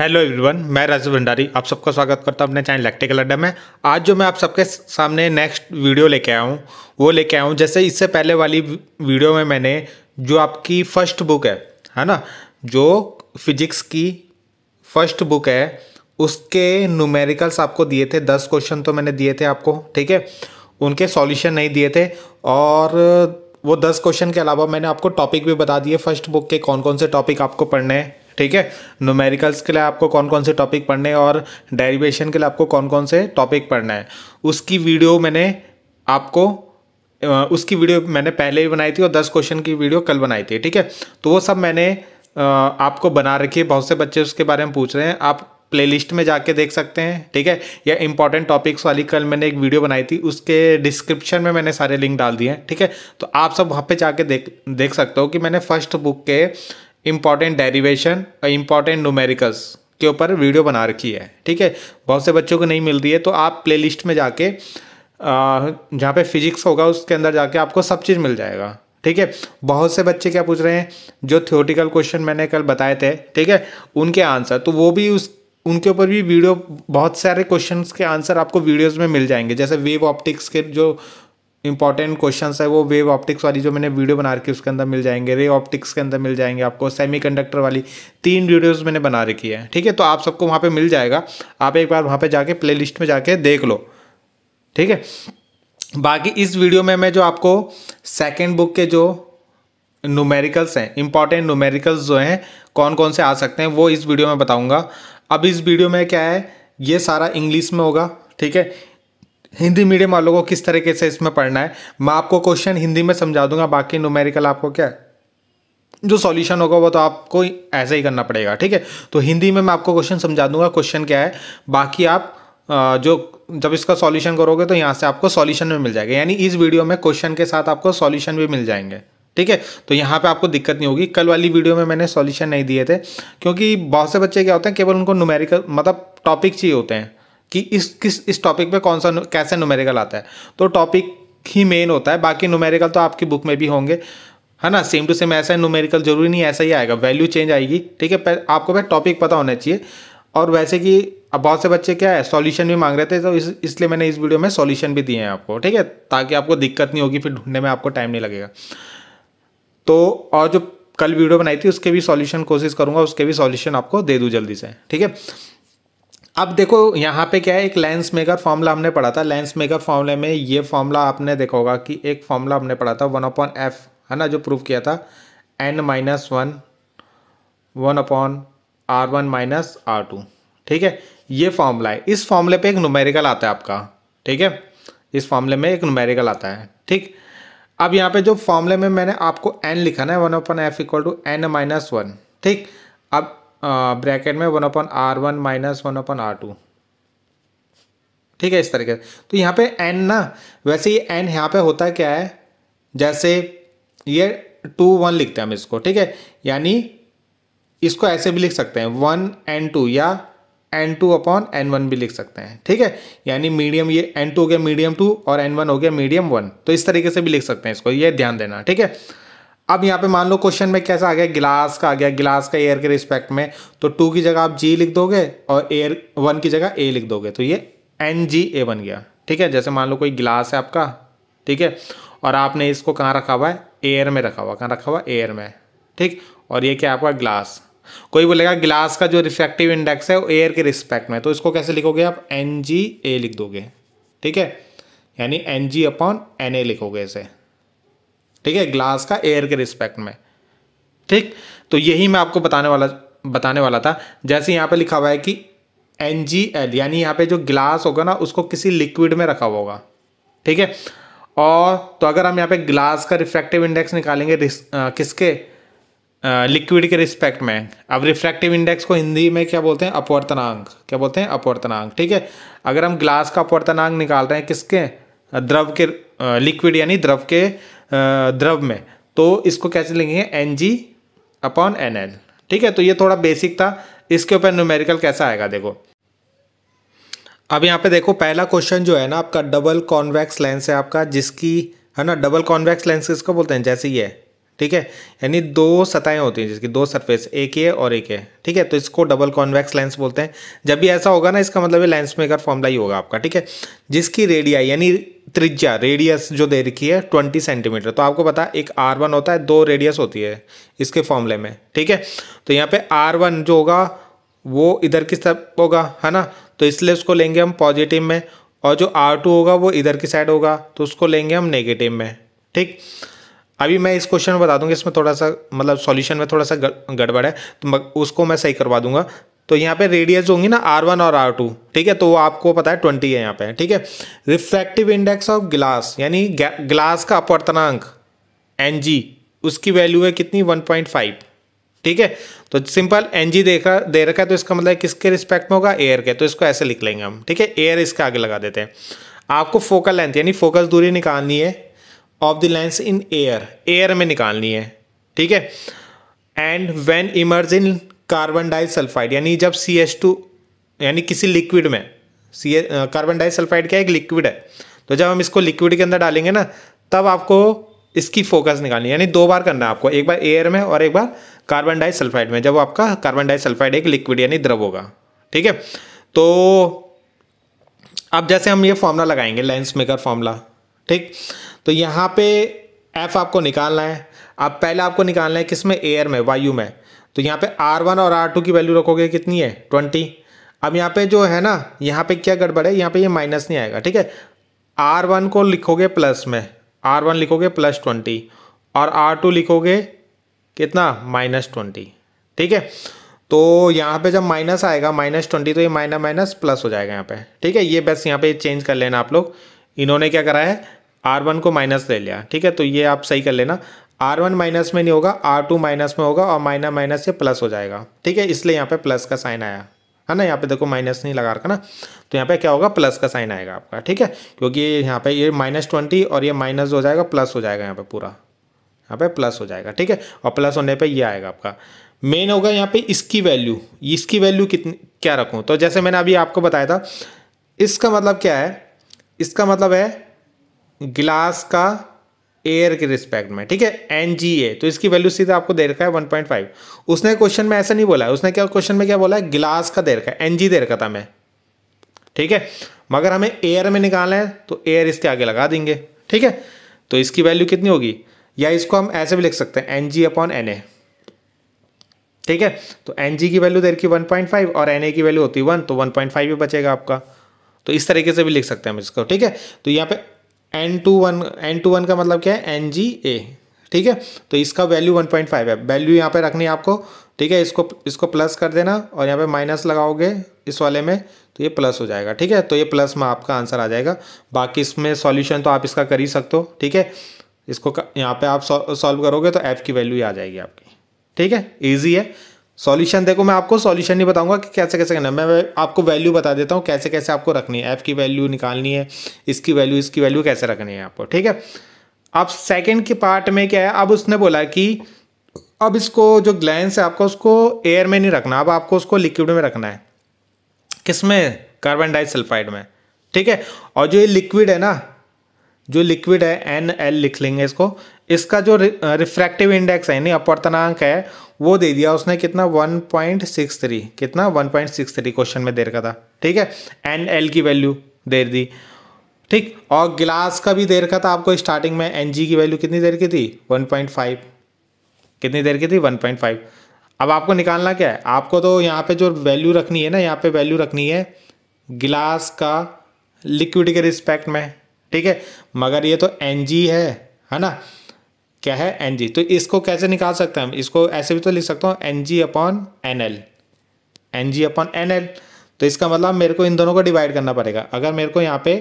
hello everyone मैं राजू भंडारी आप सबका स्वागत करता हूं अपने चैनल इलेक्ट्रिकल अड्डा में आज जो मैं आप सबके सामने नेक्स्ट वीडियो लेके आया हूं वो लेके आया हूं जैसे इससे पहले वाली वीडियो में मैंने जो आपकी फर्स्ट बुक है है ना जो फिजिक्स की फर्स्ट बुक है उसके न्यूमेरिकल्स आपको दिए थे दस क्वेश्चन तो मैंने दिए थे आपको ठीक है उनके सॉल्यूशन नहीं दिए थे और वो दस क्वेश्चन के अलावा मैंने आपको टॉपिक भी बता दिए फर्स्ट बुक के कौन कौन से टॉपिक आपको पढ़ने हैं ठीक है नोमेरिकल्स के लिए आपको कौन कौन से टॉपिक पढ़ने हैं और डेरिवेशन के लिए आपको कौन कौन से टॉपिक पढ़ना है उसकी वीडियो मैंने आपको उसकी वीडियो मैंने पहले भी बनाई थी और दस क्वेश्चन की वीडियो कल बनाई थी ठीक है तो वो सब मैंने आपको बना रखी है बहुत से बच्चे उसके बारे में पूछ रहे हैं आप प्लेलिस्ट में जाके देख सकते हैं ठीक है या इंपॉर्टेंट टॉपिक्स वाली कल मैंने एक वीडियो बनाई थी उसके डिस्क्रिप्शन में मैंने सारे लिंक डाल दिए हैं ठीक है तो आप सब वहाँ पे जाके देख देख सकते हो कि मैंने फर्स्ट बुक के इम्पॉर्टेंट डेरिवेशन और इम्पॉर्टेंट न्यूमेरिकल्स के ऊपर वीडियो बना रखी है ठीक है बहुत से बच्चों को नहीं मिल रही है तो आप प्लेलिस्ट में जाके जहाँ पे फिजिक्स होगा उसके अंदर जाके आपको सब चीज़ मिल जाएगा ठीक है बहुत से बच्चे क्या पूछ रहे हैं जो थ्योरेटिकल क्वेश्चन मैंने कल बताए थे ठीक है उनके आंसर तो वो भी उस उनके ऊपर भी वीडियो बहुत सारे क्वेश्चंस के आंसर आपको वीडियोस में मिल जाएंगे जैसे वेव ऑप्टिक्स के जो इंपॉर्टेंट क्वेश्चन है वो वेव ऑप्टिक्स वाली जो मैंने वीडियो बना रखी है उसके अंदर मिल जाएंगे रे ऑप्टिक्स के अंदर मिल जाएंगे आपको सेमीकंडक्टर वाली तीन वीडियोस मैंने बना रखी है ठीक है तो आप सबको वहाँ पे मिल जाएगा आप एक बार वहाँ पे जाके प्लेलिस्ट में जाके देख लो ठीक है बाकी इस वीडियो में मैं जो आपको सेकेंड बुक के जो नूमेरिकल्स हैं इंपॉर्टेंट नूमेरिकल्स जो हैं कौन कौन से आ सकते हैं वो इस वीडियो में बताऊँगा अब इस वीडियो में क्या है ये सारा इंग्लिश में होगा ठीक है हिंदी मीडियम वालों को किस तरीके से इसमें पढ़ना है मैं आपको क्वेश्चन हिंदी में समझा दूंगा बाकी न्यूमेरिकल आपको क्या है जो सॉल्यूशन होगा वो तो आपको ऐसा ही करना पड़ेगा ठीक है तो हिंदी में मैं आपको क्वेश्चन समझा दूंगा क्वेश्चन क्या है बाकी आप जो जब इसका सॉल्यूशन करोगे तो यहाँ से आपको सॉल्यूशन भी मिल जाएगा यानी इस वीडियो में क्वेश्चन के साथ आपको सॉल्यूशन भी मिल जाएंगे ठीक है तो यहाँ पे आपको दिक्कत नहीं होगी कल वाली वीडियो में मैंने सॉल्यूशन नहीं दिए थे क्योंकि बहुत से बच्चे क्या होते हैं केवल उनको न्यूमेरिकल मतलब टॉपिक चाहिए होते हैं कि इस किस इस टॉपिक पे कौन सा कैसे नुमेरिकल आता है तो टॉपिक ही मेन होता है बाकी नुमेरिकल तो आपकी बुक में भी होंगे है ना सेम टू सेम ऐसा है नुमेरिकल जरूरी नहीं ऐसा ही आएगा वैल्यू चेंज आएगी ठीक है आपको भाई टॉपिक पता होना चाहिए और वैसे कि अब बहुत से बच्चे क्या है सॉल्यूशन भी मांग रहे थे तो इस इसलिए मैंने इस वीडियो में सॉल्यूशन भी दिए हैं आपको ठीक है ताकि आपको दिक्कत नहीं होगी फिर ढूंढने में आपको टाइम नहीं लगेगा तो और जो कल वीडियो बनाई थी उसके भी सॉल्यूशन कोशिश करूँगा उसके भी सॉल्यूशन आपको दे दूँ जल्दी से ठीक है अब देखो यहाँ पे क्या है एक लेंस मेकर फॉर्मूला हमने पढ़ा था लेंस मेकर फॉर्मूले में ये फॉर्मूला आपने देखा होगा कि एक फॉर्मूला हमने पढ़ा था वन अपॉन एफ है ना जो प्रूव किया था N minus one one upon R one minus R two ठीक है ये फॉर्मूला है इस फॉर्मूले पे एक नुमेरिकल आता है आपका ठीक है इस फॉर्मूले में एक नुमेरिकल आता है ठीक अब यहाँ पे जो फॉर्मूले में मैंने आपको एन लिखा ना one upon F equal to N minus one ठीक अब ब्रैकेट में one upon R one minus one upon R two ठीक है इस तरीके से तो यहाँ पे एन ना वैसे ये एन यहाँ पे होता क्या है जैसे ये टू वन लिखते हैं हम इसको ठीक है यानी इसको ऐसे भी लिख सकते हैं वन एन टू या N two upon N one भी लिख सकते हैं ठीक है यानी मीडियम ये एन टू हो गया मीडियम टू और एन वन हो गया मीडियम वन तो इस तरीके से भी लिख सकते हैं इसको ये ध्यान देना ठीक है अब यहाँ पे मान लो क्वेश्चन में कैसा आ गया गिलास का आ गया गिलास का एयर के रिस्पेक्ट में तो टू की जगह आप जी लिख दोगे और एयर वन की जगह ए लिख दोगे तो ये एन जी ए बन गया ठीक है जैसे मान लो कोई गिलास है आपका ठीक है और आपने इसको कहाँ रखा हुआ है एयर में रखा हुआ कहाँ रखा हुआ एयर में ठीक और ये क्या आपका ग्लास कोई बोलेगा ग्लास का जो रिफ्रैक्टिव इंडेक्स है वो एयर के रिस्पेक्ट में तो इसको कैसे लिखोगे आप एन जी ए लिख दोगे ठीक है यानी N G upon N A लिखोगे इसे ठीक है ग्लास का एयर के रिस्पेक्ट में ठीक तो यही मैं आपको बताने वाला बताने वाला था जैसे यहाँ पे लिखा हुआ है कि एन जी एल यानी यहाँ पे जो ग्लास होगा ना उसको किसी लिक्विड में रखा हुआ होगा ठीक है और तो अगर हम यहाँ पे ग्लास का रिफ्रैक्टिव इंडेक्स निकालेंगे आ, किसके लिक्विड के रिस्पेक्ट में अब रिफ्रैक्टिव इंडेक्स को हिंदी में क्या बोलते हैं अपवर्तनांक क्या बोलते हैं अपवर्तनांक ठीक है अगर हम ग्लास का अपवर्तनांक निकाल रहे हैं किसके द्रव के लिक्विड यानी द्रव के द्रव में तो इसको कैसे लिखेंगे N G upon N L ठीक है तो ये थोड़ा बेसिक था इसके ऊपर न्यूमेरिकल कैसा आएगा देखो अब यहाँ पे देखो पहला क्वेश्चन जो है ना आपका डबल कॉन्वैक्स लेंस है आपका जिसकी है ना डबल कॉन्वैक्स लेंस किसको बोलते हैं जैसे ये है ठीक है यानी दो सतहें होती हैं जिसकी दो सरफेस एक ए और एक है ठीक है तो इसको डबल कॉन्वेक्स लेंस बोलते हैं जब भी ऐसा होगा ना इसका मतलब लेंस मेकर फॉर्मला ही होगा आपका ठीक है जिसकी रेडिया यानी त्रिज्या रेडियस जो दे रखी है ट्वेंटी सेंटीमीटर तो आपको पता एक आर वन होता है दो रेडियस होती है इसके फॉर्मूले में ठीक है तो यहाँ पे आर वन जो होगा वो इधर की तरफ होगा है ना तो इसलिए उसको लेंगे हम पॉजिटिव में और जो आर टू होगा वो इधर की साइड होगा तो उसको लेंगे हम नेगेटिव में ठीक अभी मैं इस क्वेश्चन में बता दूंगा इसमें थोड़ा सा मतलब सॉल्यूशन में थोड़ा सा गड़बड़ है तो उसको मैं सही करवा दूंगा तो यहाँ पे रेडियस होंगी ना आर वन और आर टू ठीक है तो वो आपको पता है ट्वेंटी है यहाँ पे ठीक है रिफ्रैक्टिव इंडेक्स ऑफ ग्लास यानी ग्लास का अपवर्तनांक एन जी उसकी वैल्यू है कितनी वन पॉइंट फाइव ठीक है तो सिंपल एन जी देखा दे रखा है तो इसका मतलब किसके रिस्पेक्ट में होगा एयर के तो इसको ऐसे लिख लेंगे हम ठीक है एयर इसके आगे लगा देते हैं आपको फोकल लेंथ यानी फोकस दूरी निकालनी है of the lens in air air में निकालनी है ठीक है and when immerse in carbon disulphide यानी जब सी एस टू यानी किसी लिक्विड में सी कार्बन डाइसल्फाइड क्या एक लिक्विड है तो जब हम इसको लिक्विड के अंदर डालेंगे ना तब आपको इसकी फोकस निकालनी यानी दो बार करना है आपको एक बार एयर में और एक बार कार्बन डाइसल्फाइड में जब आपका कार्बन डाइसल्फाइड एक लिक्विड यानी द्रव होगा ठीक है तो अब जैसे हम ये फॉर्मूला लगाएंगे लेंस मेकर फॉर्मूला ठीक तो यहाँ पे एफ आपको निकालना है अब पहले आपको निकालना है किस में एयर में वायु में तो यहाँ पे आर वन और आर टू की वैल्यू रखोगे कितनी है ट्वेंटी अब यहाँ पे जो है ना यहाँ पे क्या गड़बड़ है यहाँ पे ये यह माइनस नहीं आएगा ठीक है आर वन को लिखोगे प्लस में आर वन लिखोगे प्लस ट्वेंटी और आर टू लिखोगे कितना माइनस ट्वेंटी ठीक है तो यहाँ पे जब माइनस आएगा माइनस ट्वेंटी तो ये माइनस माइनस प्लस हो जाएगा यहाँ पे ठीक है ये बस यहाँ पे चेंज कर लेना आप लोग इन्होंने क्या करा है आर वन को माइनस ले लिया ठीक है तो ये आप सही कर लेना आर वन माइनस में नहीं होगा आर टू माइनस में होगा और माइनस माइनस से प्लस हो जाएगा ठीक है इसलिए यहाँ पे प्लस का साइन आया है ना यहाँ पे देखो माइनस नहीं लगा रखा ना तो यहाँ पे क्या होगा प्लस का साइन आएगा आपका ठीक है क्योंकि यहाँ पे ये माइनस ट्वेंटी और ये माइनस हो जाएगा प्लस हो जाएगा यहाँ पे पूरा यहाँ पे प्लस हो जाएगा ठीक है और प्लस होने पर ये आएगा आपका मेन होगा यहाँ पे इसकी वैल्यू इसकी वैल्यू कितनी क्या रखूँ तो जैसे मैंने अभी आपको बताया था इसका मतलब क्या है इसका मतलब है गिलास का एयर के रिस्पेक्ट में ठीक है एन जी ए तो इसकी वैल्यू सीधा आपको दे रखा है वन पॉइंट फाइव उसने क्वेश्चन में ऐसा नहीं बोला है उसने क्या क्वेश्चन में क्या बोला है ग्लास का दे रखा है एन जी दे रखा था मैं ठीक है मगर हमें एयर में निकालना है तो एयर इसके आगे लगा देंगे ठीक है तो इसकी वैल्यू कितनी होगी या इसको हम ऐसे भी लिख सकते हैं N G upon N A ठीक है तो एन जी की वैल्यू दे रखी वन पॉइंट फाइव और एन ए की वैल्यू होती है वन तो वन पॉइंट फाइव ही बचेगा आपका तो इस तरीके से भी लिख सकते हैं हम इसको ठीक है तो यहाँ पे N two one N two one का मतलब क्या है एन जी ए ठीक है तो इसका वैल्यू वन पॉइंट फाइव है वैल्यू यहाँ पे रखनी है आपको ठीक है इसको इसको प्लस कर देना और यहाँ पे माइनस लगाओगे इस वाले में तो ये प्लस हो जाएगा ठीक है तो ये प्लस में आपका आंसर आ जाएगा बाकी इसमें सॉल्यूशन तो आप इसका कर ही सकते हो ठीक है इसको यहाँ पे आप सॉल्व करोगे तो एफ़ की वैल्यू आ जाएगी आपकी ठीक है ईजी है सॉल्यूशन देखो मैं आपको सॉल्यूशन नहीं बताऊंगा कि कैसे कैसे करना है मैं आपको वैल्यू बता देता हूँ कैसे कैसे आपको रखनी है एफ की वैल्यू निकालनी है इसकी वैल्यू इसकी वैल्यू कैसे रखनी है आपको ठीक है अब सेकेंड के पार्ट में क्या है अब उसने बोला कि अब इसको जो ग्लैंस है आपको उसको एयर में नहीं रखना अब आपको उसको लिक्विड में रखना है किस में कार्बन डाइसल्फाइड में ठीक है और जो ये लिक्विड है ना जो लिक्विड है एन एल लिख लेंगे इसको इसका जो रिफ्रैक्टिव इंडेक्स है यानी अपवर्तनांक है वो दे दिया उसने कितना 1.63 कितना 1.63 क्वेश्चन में दे रखा था ठीक है एन एल की वैल्यू दे दी ठीक और गिलास का भी दे रखा था आपको स्टार्टिंग में एन की वैल्यू कितनी देर की थी 1.5 कितनी देर की थी 1.5 अब आपको निकालना क्या है आपको तो यहाँ पे जो वैल्यू रखनी है ना यहाँ पे वैल्यू रखनी है गिलास का लिक्विड के रिस्पेक्ट में ठीक है मगर ये तो एन है है ना क्या है एन जी तो इसको कैसे निकाल सकते हैं हम इसको ऐसे भी तो लिख सकता हूँ N G upon N L N G upon N L तो इसका मतलब मेरे को इन दोनों को डिवाइड करना पड़ेगा अगर मेरे को यहाँ पे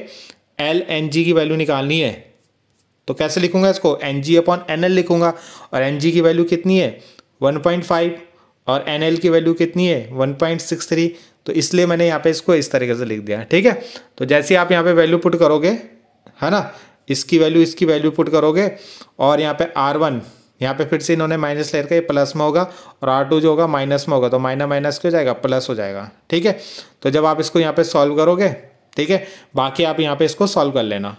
एल एन जी की वैल्यू निकालनी है तो कैसे लिखूंगा इसको N G upon N L लिखूंगा और एन जी की वैल्यू कितनी है वन पॉइंट फाइव और एन एल की वैल्यू कितनी है वन पॉइंट सिक्स थ्री तो इसलिए मैंने यहाँ पे इसको इस तरीके से लिख दिया ठीक है तो जैसे आप यहाँ पे वैल्यू पुट करोगे है ना इसकी वैल्यू इसकी वैल्यू पुट करोगे और यहाँ पे आर वन यहाँ पे फिर से इन्होंने माइनस लेकर ये प्लस में होगा और आर टू जो होगा माइनस में होगा तो माइना माइनस क्यों जाएगा प्लस हो जाएगा ठीक है तो जब आप इसको यहाँ पे सॉल्व करोगे ठीक है बाकी आप यहाँ पे इसको सॉल्व कर लेना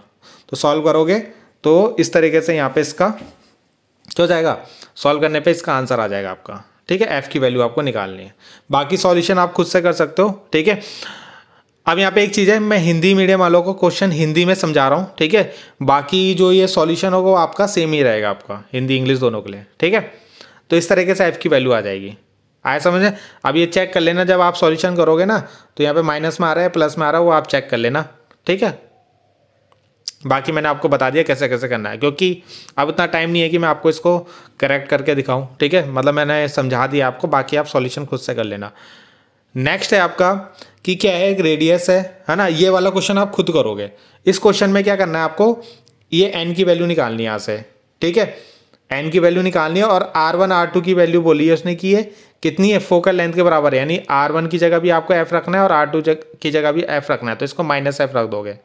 तो सॉल्व करोगे तो इस तरीके से यहाँ पे इसका क्या हो जाएगा सॉल्व करने पर इसका आंसर आ जाएगा आपका ठीक है एफ़ की वैल्यू आपको निकालनी है बाकी सॉल्यूशन आप खुद से कर सकते हो ठीक है अब यहाँ पे एक चीज़ है मैं हिंदी मीडियम वालों को क्वेश्चन हिंदी में समझा रहा हूँ ठीक है बाकी जो ये सॉल्यूशन होगा वो आपका सेम ही रहेगा आपका हिंदी इंग्लिश दोनों के लिए ठीक है तो इस तरीके से एफ की वैल्यू आ जाएगी आया समझें अब ये चेक कर लेना जब आप सॉल्यूशन करोगे ना तो यहाँ पे माइनस में आ रहा है प्लस में आ रहा है वो आप चेक कर लेना ठीक है बाकी मैंने आपको बता दिया कैसे कैसे करना है क्योंकि अब इतना टाइम नहीं है कि मैं आपको इसको करेक्ट करके दिखाऊँ ठीक है मतलब मैंने समझा दिया आपको बाकी आप सॉल्यूशन खुद से कर लेना नेक्स्ट है आपका कि क्या है एक रेडियस है है ना ये वाला क्वेश्चन आप खुद करोगे इस क्वेश्चन में क्या करना है आपको ये एन की वैल्यू निकालनी है यहाँ से ठीक है एन की वैल्यू निकालनी है और आर वन आर टू की वैल्यू बोली है उसने की है कितनी है फोकल लेंथ के बराबर है यानी आर वन की जगह भी आपको एफ रखना है और आर टू की जगह भी एफ रखना है तो इसको माइनस एफ रख दोगे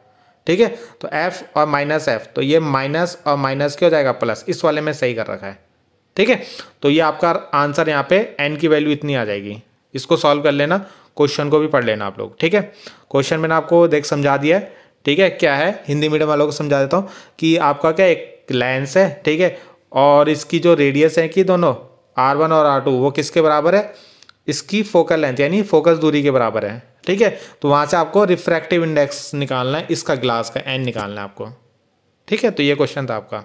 ठीक है तो एफ और माइनस एफ तो ये माइनस और माइनस क्या हो जाएगा प्लस इस वाले में सही कर रखा है ठीक है तो ये आपका आंसर यहाँ पे एन की वैल्यू इतनी आ जाएगी इसको सॉल्व कर लेना क्वेश्चन को भी पढ़ लेना आप लोग ठीक है क्वेश्चन मैंने आपको देख समझा दिया है ठीक है क्या है हिंदी मीडियम वालों को समझा देता हूँ कि आपका क्या एक लेंस है ठीक है और इसकी जो रेडियस है कि दोनों आर वन और आर टू वो किसके बराबर है इसकी फोकल लेंथ यानी फोकस दूरी के बराबर है ठीक है तो वहाँ से आपको रिफ्रैक्टिव इंडेक्स निकालना है इसका ग्लास का एन निकालना है आपको ठीक है तो ये क्वेश्चन था आपका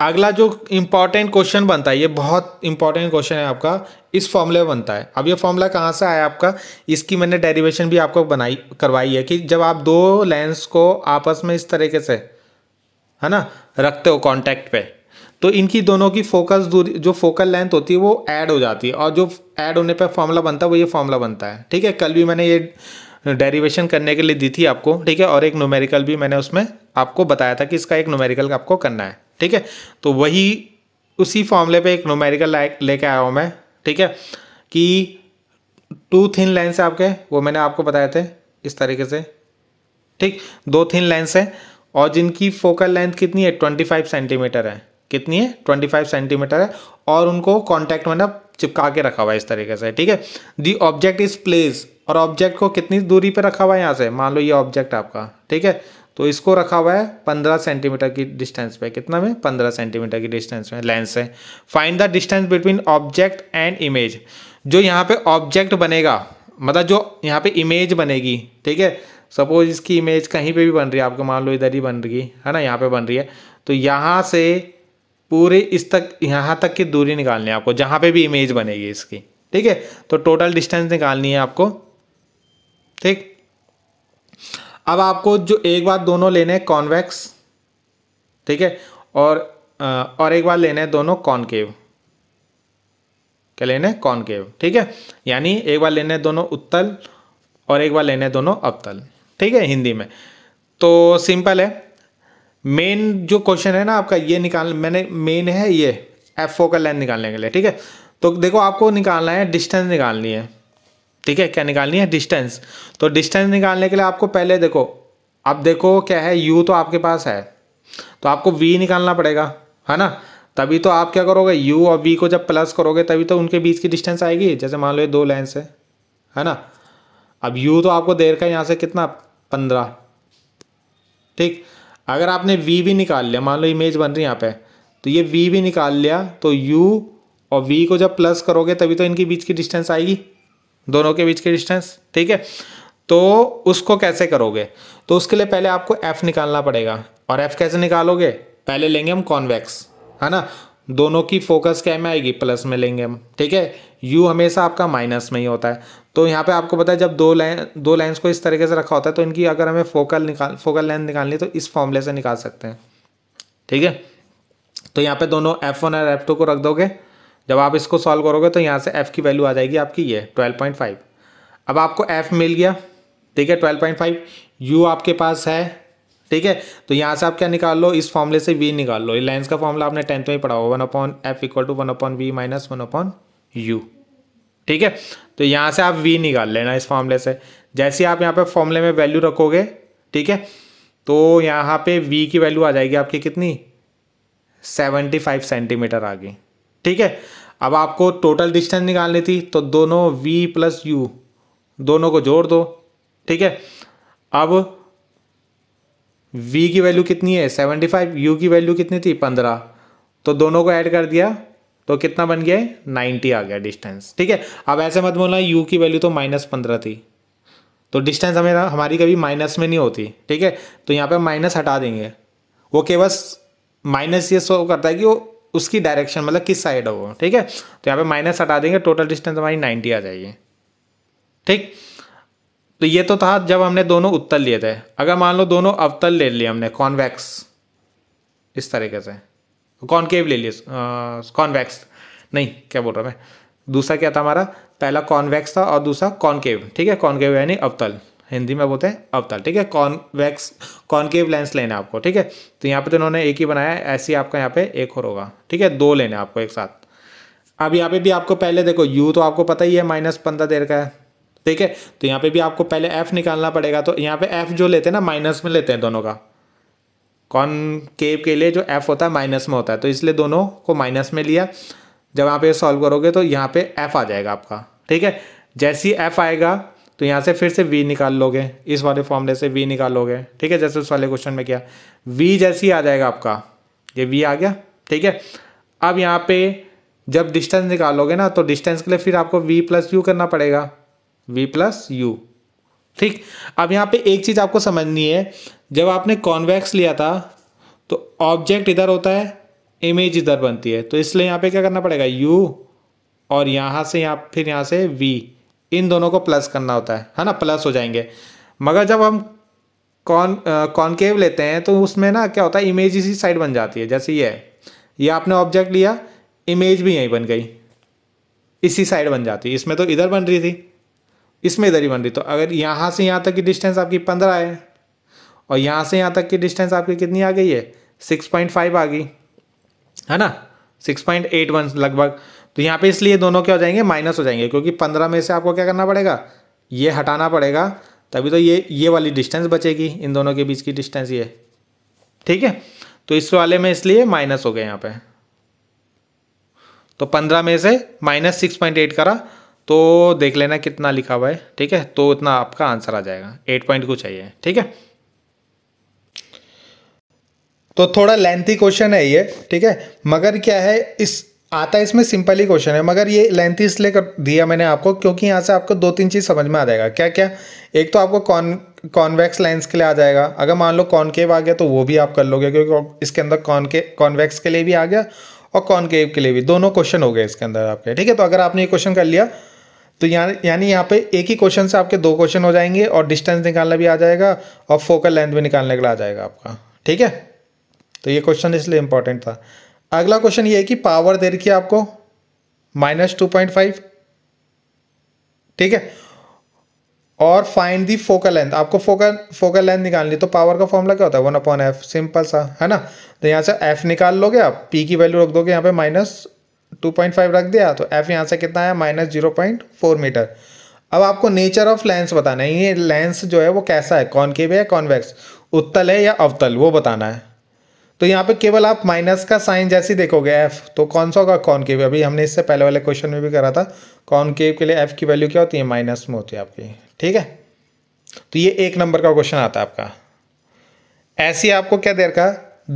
अगला जो इम्पॉर्टेंट क्वेश्चन बनता है ये बहुत इंपॉर्टेंट क्वेश्चन है आपका इस फॉर्मूले में बनता है अब ये फॉर्मूला कहाँ से आया आपका इसकी मैंने डेरिवेशन भी आपको बनाई करवाई है कि जब आप दो लेंस को आपस में इस तरीके से है ना रखते हो कॉन्टैक्ट पे तो इनकी दोनों की फोकस दूरी जो फोकल लेंथ होती है वो ऐड हो जाती है और जो ऐड होने पर फॉर्मूला बनता है वो ये फॉर्मूला बनता है ठीक है कल भी मैंने ये डेरिवेशन करने के लिए दी थी आपको ठीक है और एक नोमेरिकल भी मैंने उसमें आपको बताया था कि इसका एक नोमेरिकल आपको करना है ठीक है तो वही उसी फॉर्मूले पे एक नोमेरिकल लेके आया हूँ मैं ठीक है कि टू थिन लाइन्स है आपके वो मैंने आपको बताए थे इस तरीके से ठीक दो थिन लाइन्स हैं और जिनकी फोकल लेंथ कितनी है ट्वेंटी फाइव सेंटीमीटर है कितनी है ट्वेंटी फाइव सेंटीमीटर है और उनको कॉन्टैक्ट में ना चिपका के रखा हुआ है इस तरीके से ठीक है दी ऑब्जेक्ट इज प्लेस और ऑब्जेक्ट को कितनी दूरी पर रखा हुआ है यहाँ से मान लो ये ऑब्जेक्ट आपका ठीक है तो इसको रखा हुआ है पंद्रह सेंटीमीटर की डिस्टेंस पे कितना में पंद्रह सेंटीमीटर की डिस्टेंस में लेंस है find the distance between object and image जो यहाँ पे ऑब्जेक्ट बनेगा मतलब जो यहाँ पे इमेज बनेगी ठीक है सपोज इसकी इमेज कहीं पे भी बन रही है आपको मान लो इधर ही बन रही है ना यहाँ पे बन रही है तो यहाँ से पूरे इस तक यहाँ तक की दूरी निकालनी है आपको जहाँ पे भी इमेज बनेगी इसकी ठीक है तो टोटल डिस्टेंस निकालनी है आपको ठीक अब आपको जो एक बार दोनों लेने हैं कॉन्वेक्स ठीक है और और एक बार लेने हैं दोनों कॉनकेव क्या लेने हैं कॉनकेव ठीक है यानी एक बार लेने दोनों उत्तल और एक बार लेने दोनों अवतल ठीक है हिंदी में तो सिंपल है मेन जो क्वेश्चन है ना आपका ये निकाल मैंने मेन है ये एफ ओ का लेंथ निकालने के लिए ठीक है तो देखो आपको निकालना है डिस्टेंस निकालनी है ठीक है क्या निकालनी है डिस्टेंस तो डिस्टेंस निकालने के लिए आपको पहले देखो अब देखो क्या है यू तो आपके पास है तो आपको वी निकालना पड़ेगा है ना तभी तो आप क्या करोगे यू और वी को जब प्लस करोगे तभी तो उनके बीच की डिस्टेंस आएगी जैसे मान लो ये दो लेंस है है ना अब यू तो आपको देर का यहाँ से कितना पंद्रह ठीक अगर आपने वी भी निकाल लिया मान लो इमेज बन रही यहाँ पे तो ये वी भी निकाल लिया तो यू और वी को जब प्लस करोगे तभी तो इनके बीच की डिस्टेंस आएगी दोनों के बीच की डिस्टेंस ठीक है तो उसको कैसे करोगे तो उसके लिए पहले आपको एफ़ निकालना पड़ेगा और एफ़ कैसे निकालोगे पहले लेंगे हम कॉन्वेक्स है ना दोनों की फोकस क्या में आएगी प्लस में लेंगे हम ठीक है यू हमेशा आपका माइनस में ही होता है तो यहाँ पे आपको पता है जब दो लाइन दो लाइन्स को इस तरीके से रखा होता है तो इनकी अगर हमें फोकल निकाल फोकल लेंथ निकालनी है तो इस फॉर्मूले से निकाल सकते हैं ठीक है तो यहाँ पे दोनों एफ वन और एफ टू को रख दोगे जब आप इसको सॉल्व करोगे तो यहाँ से एफ़ की वैल्यू आ जाएगी आपकी ये ट्वेल्व पॉइंट फाइव अब आपको एफ़ मिल गया ठीक है ट्वेल्व पॉइंट फाइव यू आपके पास है ठीक है तो यहाँ से आप क्या निकाल लो इस फॉर्मूले से वी निकाल लो लाइन्स का फॉर्मूला आपने टेंथ में ही पढ़ा होगा one upon F equal to one upon V minus one upon U ठीक है तो यहाँ से आप वी निकाल लेना इस फॉर्मूले से जैसे आप यहाँ पर फॉर्मूले में वैल्यू रखोगे ठीक है तो यहाँ पे वी की वैल्यू आ जाएगी आपकी कितनी सेवेंटी फाइव सेंटीमीटर आ गई ठीक है अब आपको टोटल डिस्टेंस निकालनी थी तो दोनों v प्लस यू दोनों को जोड़ दो ठीक है अब v की वैल्यू कितनी है सेवेंटी फाइव यू की वैल्यू कितनी थी पंद्रह तो दोनों को ऐड कर दिया तो कितना बन गया है 90 आ गया डिस्टेंस ठीक है अब ऐसे मत बोलना यू की वैल्यू तो माइनस पंद्रह थी तो डिस्टेंस हमें हमारी कभी माइनस में नहीं होती ठीक है तो यहाँ पे माइनस हटा देंगे वो केवल माइनस ये शो करता है कि वो उसकी डायरेक्शन मतलब किस साइड है वो ठीक है तो यहाँ पे माइनस हटा देंगे टोटल डिस्टेंस हमारी नाइन्टी आ जाएगी ठीक तो ये तो था जब हमने दोनों उत्तल लिए थे अगर मान लो दोनों अवतल ले लिए हमने कॉन्वैक्स इस तरीके से कॉन्केव ले लिए कॉन्वैक्स नहीं क्या बोल रहा मैं दूसरा क्या था हमारा पहला कॉन्वैक्स था और दूसरा कॉन्केव ठीक है कॉन्केव यानी अवतल हिंदी में बोलते हैं अवतल ठीक है कॉन्वेक्स कॉन्केव लेंस लेना आपको ठीक है तो यहाँ पे तो इन्होंने एक ही बनाया है ऐसे आपका यहाँ पे एक और होगा ठीक है दो लेने आपको एक साथ अब यहाँ पे भी आपको पहले देखो यू तो आपको पता ही है माइनस पंद्रह देर का है ठीक है तो यहाँ पे भी आपको पहले एफ निकालना पड़ेगा तो यहाँ पे एफ जो लेते हैं ना माइनस में लेते हैं दोनों का कॉन केव के लिए जो एफ होता है माइनस में होता है तो इसलिए दोनों को माइनस में लिया जब आप ये सॉल्व करोगे तो यहाँ पे एफ आ जाएगा आपका ठीक है जैसी एफ आएगा तो यहाँ से फिर से वी निकाल लोगे इस वाले फॉर्मूले से वी निकाल लोगे ठीक है जैसे उस वाले क्वेश्चन में किया वी जैसे ही आ जाएगा आपका ये वी आ गया ठीक है अब यहाँ पे जब डिस्टेंस निकालोगे ना तो डिस्टेंस के लिए फिर आपको वी प्लस यू करना पड़ेगा वी प्लस यू ठीक अब यहाँ पे एक चीज़ आपको समझनी है जब आपने कॉन्वेक्स लिया था तो ऑब्जेक्ट इधर होता है इमेज इधर बनती है तो इसलिए यहाँ पे क्या करना पड़ेगा यू और यहाँ से यहाँ फिर यहाँ से वी इन दोनों को प्लस करना होता है है ना प्लस हो जाएंगे मगर जब हम कॉन कॉनकेव लेते हैं तो उसमें ना क्या होता है इमेज इसी साइड बन जाती है जैसे ये ये आपने ऑब्जेक्ट लिया इमेज भी यहीं बन गई इसी साइड बन जाती है इसमें तो इधर बन रही थी इसमें इधर ही बन रही तो अगर यहाँ से यहाँ तक की डिस्टेंस आपकी पंद्रह है और यहाँ से यहाँ तक की डिस्टेंस आपकी कितनी आ गई है सिक्स पॉइंट फाइव आ गई है ना सिक्स पॉइंट एट वन लगभग तो यहाँ पे इसलिए दोनों क्या हो जाएंगे माइनस हो जाएंगे क्योंकि पंद्रह में से आपको क्या करना पड़ेगा ये हटाना पड़ेगा तभी तो ये ये वाली डिस्टेंस बचेगी इन दोनों के बीच की डिस्टेंस ये ठीक है तो इस वाले में इसलिए माइनस हो गए यहाँ पे तो पंद्रह में से माइनस सिक्स पॉइंट एट करा तो देख लेना कितना लिखा हुआ है ठीक है तो उतना आपका आंसर आ जाएगा एट पॉइंट कुछ चाहिए ठीक है तो थोड़ा लेंथी क्वेश्चन है ये ठीक है मगर क्या है इस आता इसमें सिंपल ही क्वेश्चन है मगर ये लेंथी इसलिए कर दिया मैंने आपको क्योंकि यहाँ से आपको दो तीन चीज़ समझ में आ जाएगा क्या क्या एक तो आपको कॉन कॉन्वेक्स लेंस के लिए आ जाएगा अगर मान लो कॉनकेव आ गया तो वो भी आप कर लोगे क्योंकि इसके अंदर कॉनके कॉन्वेक्स के लिए भी आ गया और कॉनकेव के लिए भी दोनों क्वेश्चन हो गए इसके अंदर आपके ठीक है तो अगर आपने ये क्वेश्चन कर लिया तो यहाँ यानी यहाँ पे एक ही क्वेश्चन से आपके दो क्वेश्चन हो जाएंगे और डिस्टेंस निकालना भी आ जाएगा और फोकल लेंथ भी निकालने के लिए आ जाएगा आपका ठीक है तो ये क्वेश्चन इसलिए इंपॉर्टेंट था अगला क्वेश्चन ये है कि पावर दे रखी है आपको माइनस टू पॉइंट फाइव ठीक है और फाइंड दी फोकल लेंथ आपको फोकल फोकल लेंथ निकालनी तो पावर का फॉर्मूला क्या होता है वन अपॉन एफ सिंपल सा है ना तो यहाँ से एफ निकाल लोगे आप पी की वैल्यू रख दोगे यहाँ पे माइनस टू पॉइंट फाइव रख दिया तो एफ यहाँ से कितना है minus zero point four metre अब आपको नेचर ऑफ लेंस बताना है ये लेंस जो है वो कैसा है कॉनकेव है कॉन्वेक्स उत्तल है या अवतल वो बताना है तो यहाँ पे केवल आप माइनस का साइन जैसे देखोगे एफ तो कौन सा होगा कौन केव अभी हमने इससे पहले वाले क्वेश्चन में भी करा था कौन केव के लिए एफ की वैल्यू क्या होती है माइनस में होती है आपकी ठीक है तो ये एक नंबर का क्वेश्चन आता है आपका ऐसी आपको क्या देर का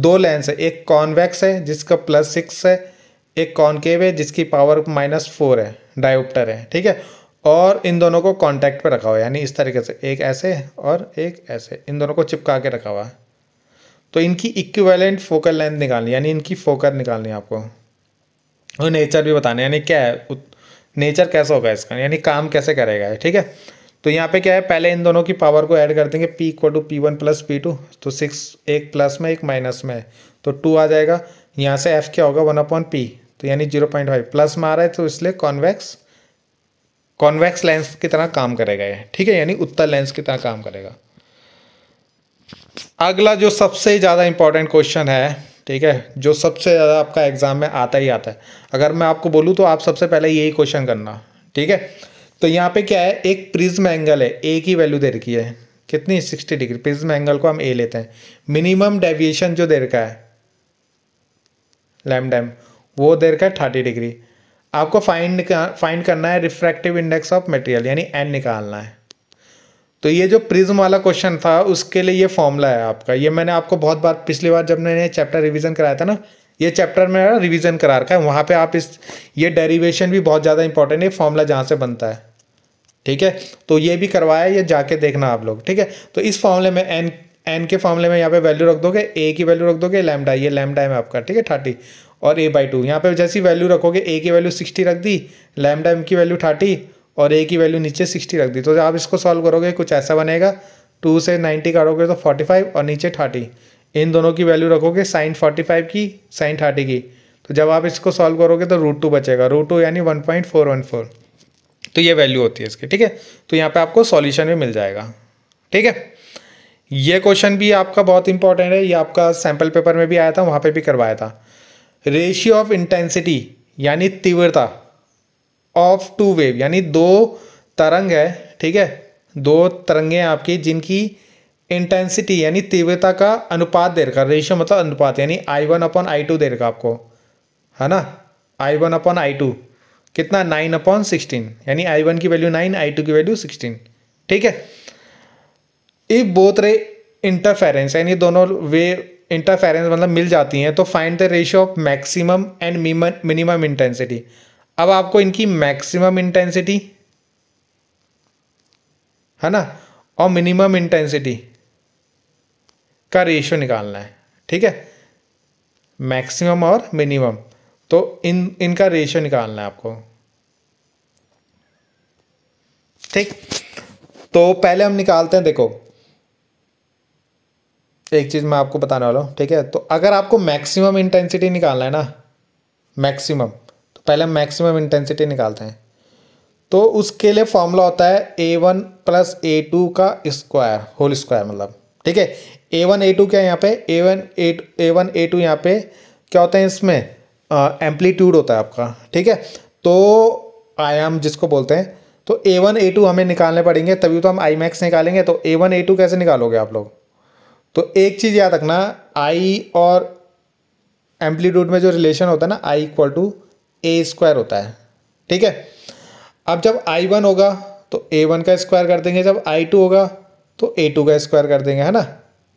दो लेंस है एक कॉन्वेक्स है जिसका प्लस सिक्स है एक कॉनकेव है जिसकी पावर माइनस फोर है डायोप्टर है ठीक है और इन दोनों को कांटेक्ट पर रखा हुआ है यानी इस तरीके से एक ऐसे और एक ऐसे इन दोनों को चिपका के रखा हुआ है तो इनकी इक्विवेलेंट फोकल लेंथ निकालनी यानी इनकी फोकल निकालनी है आपको और नेचर भी बताना यानी क्या है नेचर कैसा होगा इसका यानी काम कैसे करेगा ठीक है तो यहाँ पे क्या है पहले इन दोनों की पावर को ऐड कर देंगे P equal to P one plus P two तो सिक्स एक प्लस में एक माइनस में है तो टू आ जाएगा यहाँ से एफ क्या होगा वन अपॉन पी तो यानी जीरो पॉइंट फाइव प्लस में आ रहा है तो इसलिए कॉन्वेक्स कॉन्वेक्स लेंस की तरह काम करेगा ये ठीक है यानी उत्तर लेंस की तरह काम करेगा अगला जो सबसे ज़्यादा इंपॉर्टेंट क्वेश्चन है ठीक है जो सबसे ज़्यादा आपका एग्ज़ाम में आता ही आता है अगर मैं आपको बोलूँ तो आप सबसे पहले यही क्वेश्चन करना ठीक है तो यहाँ पे क्या है एक प्रिज्म एंगल है ए की वैल्यू दे रखी है कितनी सिक्सटी डिग्री प्रिज्म एंगल को हम ए लेते हैं मिनिमम डेविएशन जो दे रखा है लैम डैम वो दे रखा है थर्टी डिग्री आपको फाइंड फाइंड करना है रिफ्रैक्टिव इंडेक्स ऑफ मटेरियल यानी एन निकालना है तो ये जो प्रिज्म वाला क्वेश्चन था उसके लिए ये फॉर्मूला है आपका ये मैंने आपको बहुत बार पिछली बार जब मैंने चैप्टर रिवीजन कराया था ना ये चैप्टर में रिवीजन करा रखा है वहाँ पे आप इस ये डेरिवेशन भी बहुत ज़्यादा इंपॉर्टेंट है फॉर्मूला जहाँ से बनता है ठीक है तो ये भी करवाया ये जाके देखना आप लोग ठीक है तो इस फॉर्मूले में एन एन के फॉर्मूले में यहाँ पे वैल्यू रख दोगे ए की वैल्यू रख दोगे लैमडा ये लैमडा है आपका ठीक है थर्टी और ए बाई टू यहाँ पे जैसी वैल्यू रखोगे ए की वैल्यू सिक्सटी रख दी लैमडा एम की वैल्यू थर्टी और ए की वैल्यू नीचे सिक्सटी रख दी तो आप इसको सॉल्व करोगे कुछ ऐसा बनेगा टू से नाइन्टी काटोगे तो फोर्टी फाइव और नीचे थर्टी इन दोनों की वैल्यू रखोगे साइन फोर्टी फाइव की साइन थर्टी की तो जब आप इसको सॉल्व करोगे तो रूट टू बचेगा रूट टू यानी one point four one four तो ये वैल्यू होती है इसकी ठीक है तो यहाँ पे आपको सॉल्यूशन भी मिल जाएगा ठीक है ये क्वेश्चन भी आपका बहुत इंपॉर्टेंट है ये आपका सैम्पल पेपर में भी आया था वहाँ पर भी करवाया था रेशियो ऑफ इंटेंसिटी यानी तीव्रता ऑफ टू वेव यानी दो तरंग है ठीक है दो तरंगे आपकी जिनकी इंटेंसिटी यानी तीव्रता का अनुपात दे रखा रेशियो मतलब अनुपात यानी I one upon I two दे रखा आपको है ना I one upon I two कितना नाइन अपॉन सिक्सटीन यानी आई वन की वैल्यू नाइन आई टू की वैल्यू सिक्सटीन ठीक है इफ बोथ रे इंटरफेरेंस यानी दोनों वे इंटरफेरेंस मतलब मिल जाती हैं तो find the ratio of maximum and minimum intensity अब आपको इनकी मैक्सिमम इंटेंसिटी है ना और मिनिमम इंटेंसिटी का रेशियो निकालना है ठीक है मैक्सिमम और मिनिमम तो इन इनका रेशियो निकालना है आपको ठीक तो पहले हम निकालते हैं देखो एक चीज़ मैं आपको बताने वाला हूँ ठीक है तो अगर आपको मैक्सिमम इंटेंसिटी निकालना है ना मैक्सिमम पहले मैक्सिमम इंटेंसिटी निकालते हैं तो उसके लिए फॉर्मूला होता है A one plus A two का स्क्वायर होल स्क्वायर मतलब ठीक है ए वन ए टू क्या है यहाँ पे A one A A one A two यहाँ पे क्या होता है इसमें एम्पलीट्यूड होता है आपका ठीक है तो आयाम जिसको बोलते हैं तो ए वन ए टू हमें निकालने पड़ेंगे तभी तो हम आई मैक्स निकालेंगे तो ए वन ए टू कैसे निकालोगे आप लोग तो एक चीज़ याद रखना आई और एम्पलीट्यूड में जो रिलेशन होता है ना I equal to A square होता है ठीक है अब जब आई वन होगा तो ए वन का स्क्वायर कर देंगे जब आई टू होगा तो ए टू का स्क्वायर कर देंगे है ना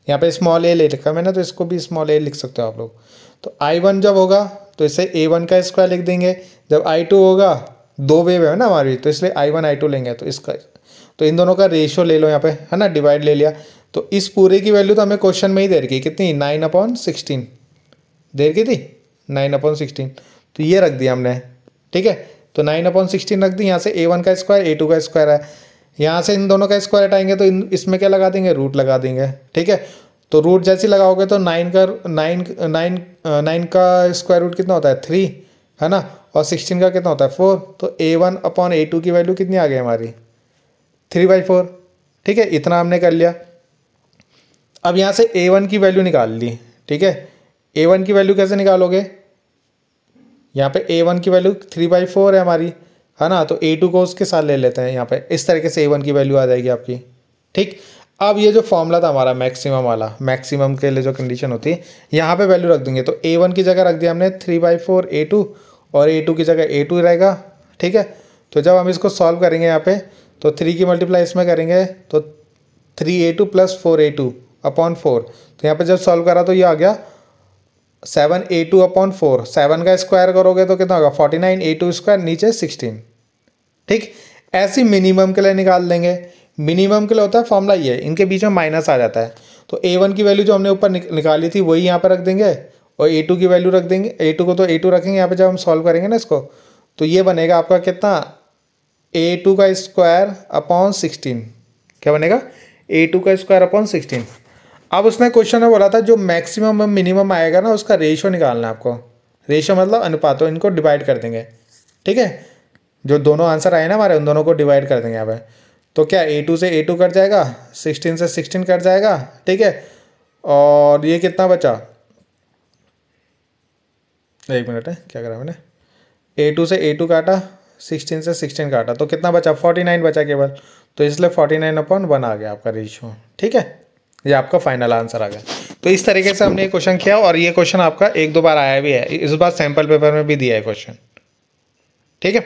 यहाँ पे स्मॉल ए ले लिखा मैंने तो इसको भी स्मॉल ए लिख सकते हो आप लोग तो आई वन जब होगा तो इसे ए वन का स्क्वायर लिख देंगे जब आई टू होगा दो वेव है ना हमारी तो इसलिए आई वन आई टू लेंगे तो इसका तो इन दोनों का रेशियो ले लो यहाँ पे है ना डिवाइड ले लिया तो इस पूरे की वैल्यू तो हमें क्वेश्चन में ही दे रखी कितनी नाइन अपॉन सिक्सटीन दे रखी थी नाइन अपॉन सिक्सटीन तो ये रख दिया हमने ठीक है तो नाइन अपॉन सिक्सटीन रख दी यहाँ से ए वन का स्क्वायर ए टू का स्क्वायर है यहाँ से इन दोनों का स्क्वायर हटाएंगे तो इन इसमें क्या लगा देंगे रूट लगा देंगे ठीक है तो रूट जैसे लगाओगे तो नाइन का नाइन नाइन नाइन का स्क्वायर रूट कितना होता है थ्री है ना और सिक्सटीन का कितना होता है फोर तो A one upon A two की वैल्यू कितनी आ गई हमारी थ्री बाई फोर ठीक है इतना हमने कर लिया अब यहाँ से ए वन की वैल्यू निकाल ली ठीक है ए वन की वैल्यू कैसे निकालोगे यहाँ पे ए वन की वैल्यू थ्री बाई फोर है हमारी है ना तो ए टू को उसके साथ ले लेते हैं यहाँ पे इस तरीके से ए वन की वैल्यू आ जाएगी आपकी ठीक अब ये जो फॉर्मूला था हमारा मैक्सिमम वाला मैक्सिमम के लिए जो कंडीशन होती है यहाँ पे वैल्यू रख देंगे तो ए वन की जगह रख दिया हमने three by four A two और ए टू की जगह ए टू रहेगा ठीक है तो जब हम इसको सॉल्व करेंगे यहाँ पे तो थ्री की मल्टीप्लाई इसमें करेंगे तो three A two plus four A two upon four तो यहाँ पर जब सॉल्व करा तो ये आ गया seven A two upon four seven का स्क्वायर करोगे तो कितना होगा forty nine A two square नीचे सिक्सटीन ठीक ऐसी मिनिमम के लिए निकाल देंगे मिनिमम के लिए होता है फॉर्मूला ये इनके बीच में माइनस आ जाता है तो ए वन की वैल्यू जो हमने ऊपर निक, निकाली थी वही यहाँ पर रख देंगे और ए टू की वैल्यू रख देंगे ए टू को तो ए टू रखेंगे यहाँ पर जब हम सॉल्व करेंगे ना इसको तो ये बनेगा आपका कितना ए टू का स्क्वायर अपॉन सिक्सटीन क्या बनेगा ए टू का स्क्वायर अपॉन सिक्सटीन अब उसने क्वेश्चन में बोला था जो मैक्सिमम और मिनिमम आएगा ना उसका रेशो निकालना है आपको रेशो मतलब अनुपातों इनको डिवाइड कर देंगे ठीक है जो दोनों आंसर आए ना हमारे उन दोनों को डिवाइड कर देंगे आप तो क्या ए टू से ए टू कट जाएगा सिक्सटीन से सिक्सटीन कट जाएगा ठीक है और ये कितना बचा एक मिनट है क्या करा मैंने ए टू से ए टू काटा सिक्सटीन से सिक्सटीन काटा तो कितना बचा फोर्टी नाइन बचा केवल तो इसलिए फोर्टी नाइन अपॉन वन आ गया आपका रेशियो ठीक है ये आपका फाइनल आंसर आ गया तो इस तरीके से हमने ये क्वेश्चन किया और ये क्वेश्चन आपका एक दो बार आया भी है इस बार सैंपल पेपर में भी दिया है क्वेश्चन ठीक है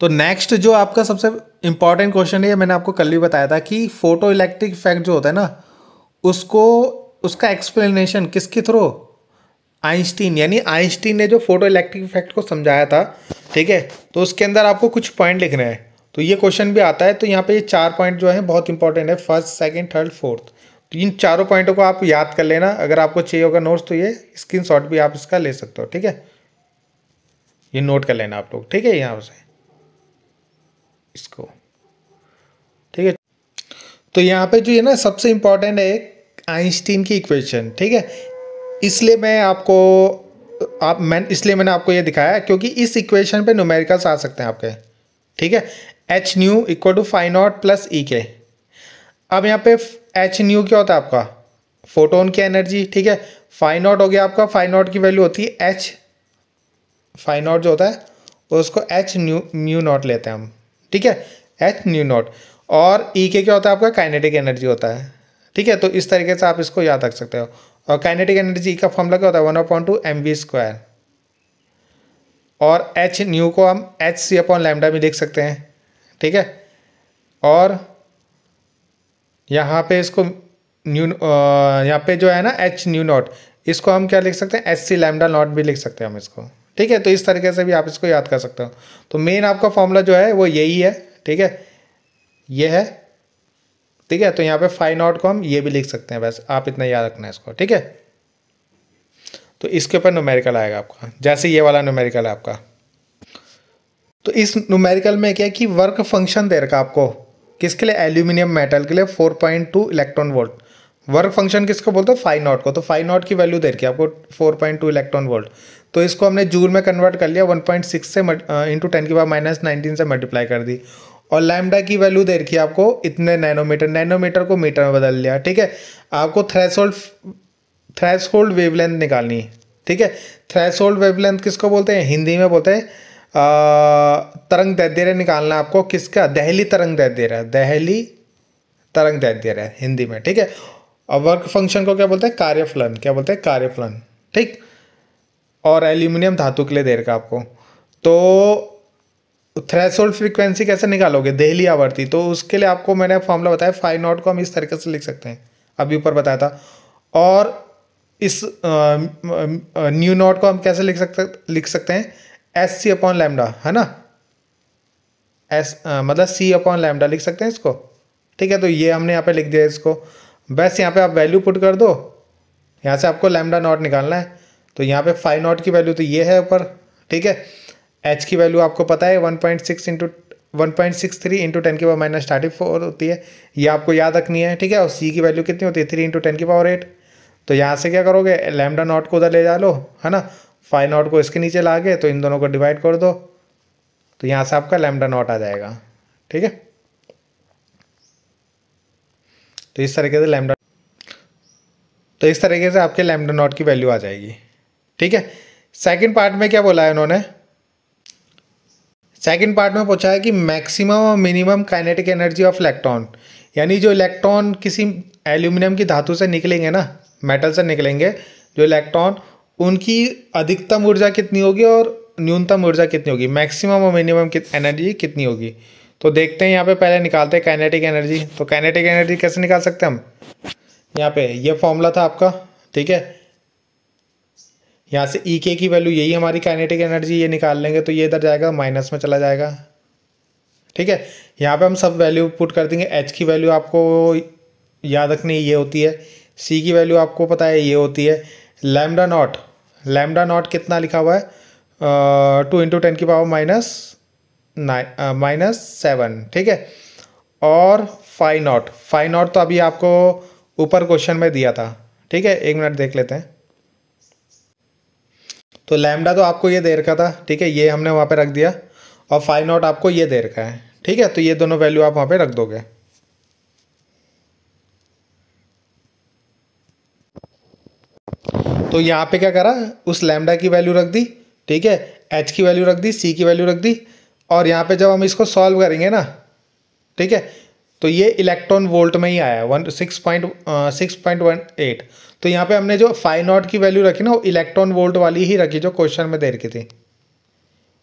तो नेक्स्ट जो आपका सबसे इंपॉर्टेंट क्वेश्चन है मैंने आपको कल भी बताया था कि फोटो इलेक्ट्रिक इफेक्ट जो होता है ना उसको उसका एक्सप्लेनेशन किसके थ्रू आइंस्टीन यानी आइंस्टीन ने जो फोटो इलेक्ट्रिक इफेक्ट को समझाया था ठीक है तो उसके अंदर आपको कुछ पॉइंट लिखने हैं तो ये क्वेश्चन भी आता है तो यहाँ पे ये चार पॉइंट जो है बहुत इंपॉर्टेंट है फर्स्ट सेकंड थर्ड फोर्थ तो इन चारों पॉइंटों को आप याद कर लेना अगर आपको चाहिए होगा नोट्स तो ये शॉट भी आप इसका ले सकते हो ठीक है ये नोट कर लेना आप लोग ठीक है यहाँ से इसको ठीक है तो यहाँ पे जो है ना सबसे इंपॉर्टेंट है आइंस्टीन की इक्वेशन ठीक है इसलिए मैं आपको आप मैं इसलिए मैंने आपको ये दिखाया क्योंकि इस इक्वेशन पे न्यूमेरिकल्स आ सकते हैं आपके ठीक है H nu equal to five not plus E K अब यहाँ पे एच न्यू क्या होता है आपका फोटोन की एनर्जी ठीक है फाइन नॉट हो गया आपका फाइन नॉट की वैल्यू होती है एच फाइन नॉट जो होता है उसको एच न्यू म्यू नॉट लेते हैं हम ठीक है एच न्यू नॉट और ई e के क्या होता है आपका काइनेटिक एनर्जी होता है ठीक है तो इस तरीके से आप इसको याद रख सकते हो और काइनेटिक एनर्जी e का फॉर्मूला क्या होता है one upon two M V square और एच न्यू को हम एच सी अपॉन लैमडा भी देख सकते हैं ठीक है और यहाँ पे इसको न्यू यहाँ पे जो है ना एच न्यू नॉट इसको हम क्या लिख सकते हैं एच सी लैमडा नॉट भी लिख सकते हैं हम इसको ठीक है तो इस तरीके से भी आप इसको याद कर सकते हो तो मेन आपका फॉर्मूला जो है वो यही है ठीक है ये है ठीक है तो यहाँ पे फाइव नॉट को हम ये भी लिख सकते हैं बस आप इतना याद रखना है इसको ठीक है तो इसके ऊपर नोमेरिकल आएगा आपका जैसे ये वाला नोमेरिकल है आपका तो इस नुमेरिकल में क्या कि वर्क फंक्शन दे रखा आपको किसके लिए एल्यूमिनियम मेटल के लिए 4.2 इलेक्ट्रॉन वोल्ट वर्क फंक्शन किसको बोलते हैं फाइव नॉट को तो फाइव नॉट की वैल्यू दे रखी फोर आपको 4.2 इलेक्ट्रॉन वोल्ट तो इसको हमने जूल में कन्वर्ट कर लिया 1.6 से इंटू टेन की बाद माइनस नाइनटीन से मल्टीप्लाई कर दी और लैमडा की वैल्यू दे रखी आपको इतने नैनोमीटर नैनोमीटर को मीटर में बदल लिया ठीक है आपको थ्रेसोल्ड होल्ड वेवलेंथ निकालनी है ठीक है थ्रेसोल्ड वेवलेंथ किसको बोलते हैं हिंदी में बोलते हैं तरंग रहे निकालना है आपको किसका दहली तरंग दैर्ध्य दहली तरंग दैर्ध्य हिंदी में ठीक है और वर्क फंक्शन को क्या बोलते हैं कार्यफलन क्या बोलते हैं कार्यफलन ठीक और एल्यूमिनियम धातु के लिए दे रखा आपको तो थ्रेशोल्ड फ्रीक्वेंसी कैसे निकालोगे दहली आवर्ती तो उसके लिए आपको मैंने फॉर्मूला बताया फाइव नॉट को हम इस तरीके से लिख सकते हैं अभी ऊपर बताया था और इस न्यू नॉट को हम कैसे लिख सकते लिख सकते हैं एस सी अपॉन लैमडा है ना एस मतलब सी अपॉन लैमडा लिख सकते हैं इसको ठीक है तो ये हमने यहाँ पे लिख दिया इसको बस यहाँ पे आप वैल्यू पुट कर दो यहाँ से आपको लैमडा नॉट निकालना है तो यहाँ पे फाइव नॉट की वैल्यू तो ये है ऊपर ठीक है एच की वैल्यू आपको पता है one point six into one point six three into ten की पावर माइनस थर्टी फोर होती है ये आपको याद रखनी है ठीक है और सी की वैल्यू कितनी होती है थ्री इंटू टेन की पावर एट तो यहाँ से क्या करोगे लैमडा नॉट को उधर ले जा लो है ना फाइव नॉट को इसके नीचे ला के तो इन दोनों को डिवाइड कर दो तो यहाँ से आपका लैमडा नॉट आ जाएगा ठीक है तो इस तरीके से लैमडा तो इस तरीके से आपके लैमडा नॉट की वैल्यू आ जाएगी ठीक है सेकंड पार्ट में क्या बोला है उन्होंने सेकंड पार्ट में पूछा है कि मैक्सिमम और minimum kinetic energy of electron यानी जो इलेक्ट्रॉन किसी एल्यूमिनियम की धातु से निकलेंगे ना मेटल से निकलेंगे जो इलेक्ट्रॉन उनकी अधिकतम ऊर्जा कितनी होगी और न्यूनतम ऊर्जा कितनी होगी मैक्सिमम और मिनिमम कित, एनर्जी कितनी होगी तो देखते हैं यहाँ पे पहले निकालते हैं काइनेटिक एनर्जी तो काइनेटिक एनर्जी कैसे निकाल सकते हैं हम यहाँ पे ये फॉर्मूला था आपका ठीक है यहाँ से ई e के की वैल्यू यही हमारी काइनेटिक एनर्जी ये निकाल लेंगे तो ये इधर जाएगा माइनस में चला जाएगा ठीक है यहाँ पे हम सब वैल्यू पुट कर देंगे एच की वैल्यू आपको याद रखनी ये होती है सी की वैल्यू आपको पता है ये होती है लैमडा नॉट लैमडा नॉट कितना लिखा हुआ है टू इंटू टेन की power minus nine minus seven ठीक है और फाइव नॉट फाइव नॉट तो अभी आपको ऊपर क्वेश्चन में दिया था ठीक है एक मिनट देख लेते हैं तो लैमडा तो आपको ये दे रखा था ठीक है ये हमने वहाँ पे रख दिया और फाइव नॉट आपको ये दे रखा है ठीक है तो ये दोनों वैल्यू आप वहाँ पे रख दोगे तो यहाँ पे क्या करा उस लैमडा की वैल्यू रख दी ठीक है एच की वैल्यू रख दी सी की वैल्यू रख दी और यहाँ पे जब हम इसको सॉल्व करेंगे ना ठीक है तो ये इलेक्ट्रॉन वोल्ट में ही आया one six point six point one eight तो यहाँ पे हमने जो फाइव नॉट की वैल्यू रखी ना वो इलेक्ट्रॉन वोल्ट वाली ही रखी जो क्वेश्चन में दे रखी थी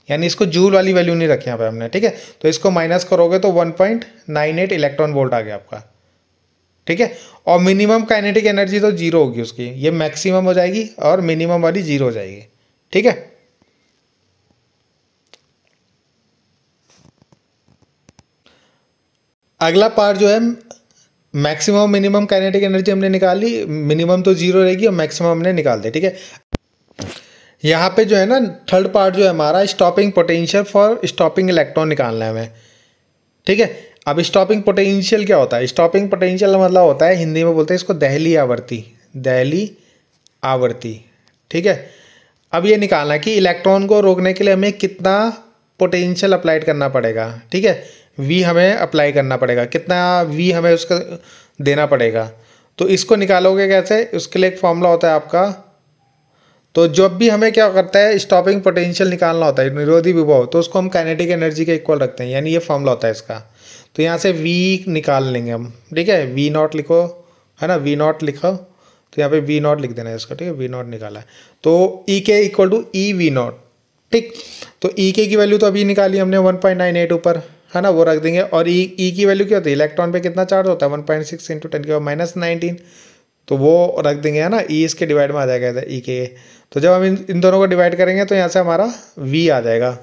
यानी इसको जूल वाली वैल्यू नहीं रखी यहाँ पे हमने ठीक है तो इसको माइनस करोगे तो one point nine eight electron volt आ गया आपका ठीक है और मिनिमम काइनेटिक एनर्जी तो जीरो होगी उसकी ये मैक्सिमम हो जाएगी और मिनिमम वाली जीरो हो जाएगी ठीक है अगला पार्ट जो है मैक्सिमम मिनिमम काइनेटिक एनर्जी हमने निकाली मिनिमम तो जीरो रहेगी और मैक्सिमम हमने निकाल दिया ठीक है यहाँ पे जो है ना थर्ड पार्ट जो है हमारा stopping potential for stopping electron निकालना है हमें ठीक है अब स्टॉपिंग पोटेंशियल क्या होता है स्टॉपिंग पोटेंशियल मतलब होता है हिंदी में बोलते हैं इसको दहली आवर्ती दहली आवर्ती ठीक है अब ये निकालना कि इलेक्ट्रॉन को रोकने के लिए हमें कितना पोटेंशियल अप्लाइड करना पड़ेगा ठीक है वी हमें अप्लाई करना पड़ेगा कितना वी हमें उसका देना पड़ेगा तो इसको निकालोगे कैसे उसके लिए एक फॉर्मूला होता है आपका तो जब भी हमें क्या करता है स्टॉपिंग पोटेंशियल निकालना होता है निरोधी विभव तो उसको हम काइनेटिक एनर्जी के इक्वल रखते हैं यानी ये फॉर्मूला होता है इसका तो यहाँ से वी निकाल लेंगे हम ठीक है वी नॉट लिखो है ना वी नॉट लिखो तो यहाँ पे वी नॉट लिख देना है इसका ठीक है वी नॉट निकाला है तो E K equal to E V not ठीक तो ई e के की वैल्यू तो अभी निकाली हमने वन पॉइंट नाइन एट ऊपर है ना वो रख देंगे और ई e, ई e की वैल्यू क्या होती है इलेक्ट्रॉन पे कितना चार्ज होता है one point six into ten के पावर माइनस नाइनटीन तो वो रख देंगे है ना ई इसके डिवाइड में आ जाएगा ई के तो जब हम इन इन दोनों को डिवाइड करेंगे तो यहाँ से हमारा वी आ जाएगा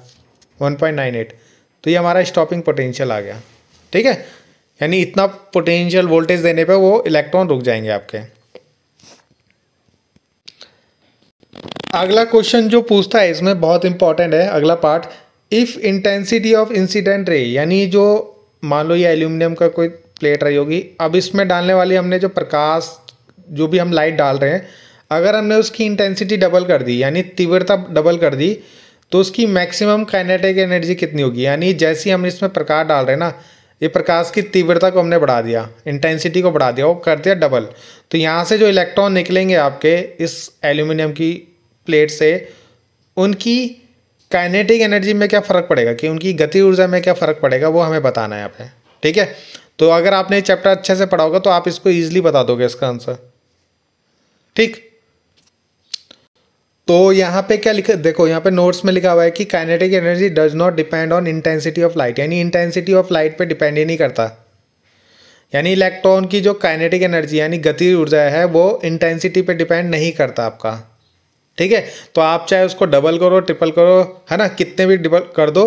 वन पॉइंट नाइन एट तो ये हमारा स्टॉपिंग पोटेंशियल आ गया ठीक है यानी इतना पोटेंशियल वोल्टेज देने पे वो इलेक्ट्रॉन रुक जाएंगे आपके अगला क्वेश्चन जो पूछता है इसमें बहुत इंपॉर्टेंट है अगला part if intensity of incident ray यानी जो मान लो ये एल्यूमिनियम का कोई प्लेट रही होगी अब इसमें डालने वाली हमने जो प्रकाश जो भी हम लाइट डाल रहे हैं अगर हमने उसकी इंटेंसिटी डबल कर दी यानी तीव्रता डबल कर दी तो उसकी मैक्सिमम काइनेटिक एनर्जी कितनी होगी यानी जैसी हम इसमें प्रकाश डाल रहे हैं ना ये प्रकाश की तीव्रता को हमने बढ़ा दिया इंटेंसिटी को बढ़ा दिया वो कर दिया डबल तो यहाँ से जो इलेक्ट्रॉन निकलेंगे आपके इस एल्यूमिनियम की प्लेट से उनकी काइनेटिक एनर्जी में क्या फ़र्क पड़ेगा कि उनकी गति ऊर्जा में क्या फ़र्क पड़ेगा वो हमें बताना है यहाँ पे ठीक है तो अगर आपने चैप्टर अच्छे से पढ़ा होगा तो आप इसको ईजिली बता दोगे इसका आंसर ठीक तो यहाँ पे क्या लिखा देखो यहाँ पे नोट्स में लिखा हुआ है कि kinetic energy does not depend on intensity of light यानी इंटेंसिटी ऑफ लाइट पे डिपेंड ही नहीं करता यानी इलेक्ट्रॉन की जो काइनेटिक एनर्जी यानी गति ऊर्जा है वो इंटेंसिटी पे डिपेंड नहीं करता आपका ठीक है तो आप चाहे उसको डबल करो ट्रिपल करो है ना कितने भी डबल कर दो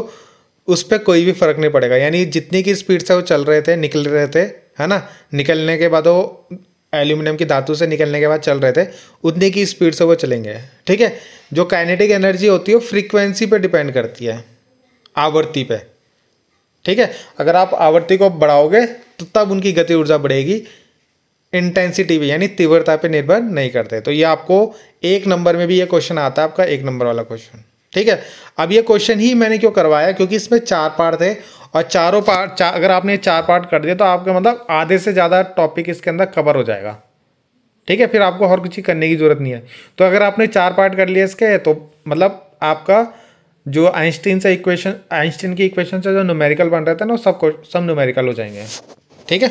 उस पर कोई भी फ़र्क नहीं पड़ेगा यानी जितनी की स्पीड से वो चल रहे थे निकल रहे थे है ना निकलने के बाद वो एल्यूमिनियम की धातु से निकलने के बाद चल रहे थे उतनी की स्पीड से वो चलेंगे ठीक है जो काइनेटिक एनर्जी होती है वो फ्रीक्वेंसी पर डिपेंड करती है आवर्ती पे ठीक है अगर आप आवृत्ति को बढ़ाओगे तो तब उनकी गति ऊर्जा बढ़ेगी इंटेंसिटी भी यानी तीव्रता पे निर्भर नहीं करते तो ये आपको एक नंबर में भी ये क्वेश्चन आता है आपका एक नंबर वाला क्वेश्चन ठीक है अब ये क्वेश्चन ही मैंने क्यों करवाया क्योंकि इसमें चार पार्ट थे और चारों पार्ट चा, अगर आपने चार पार्ट कर दिया तो आपके मतलब आधे से ज़्यादा टॉपिक इसके अंदर कवर हो जाएगा ठीक है फिर आपको और कुछ करने की ज़रूरत नहीं है तो अगर आपने चार पार्ट कर लिए इसके तो मतलब आपका जो आइंस्टीन से इक्वेशन आइंस्टीन की इक्वेशन से जो न्यूमेरिकल बन रहे थे ना सब सब न्यूमेरिकल हो जाएंगे ठीक है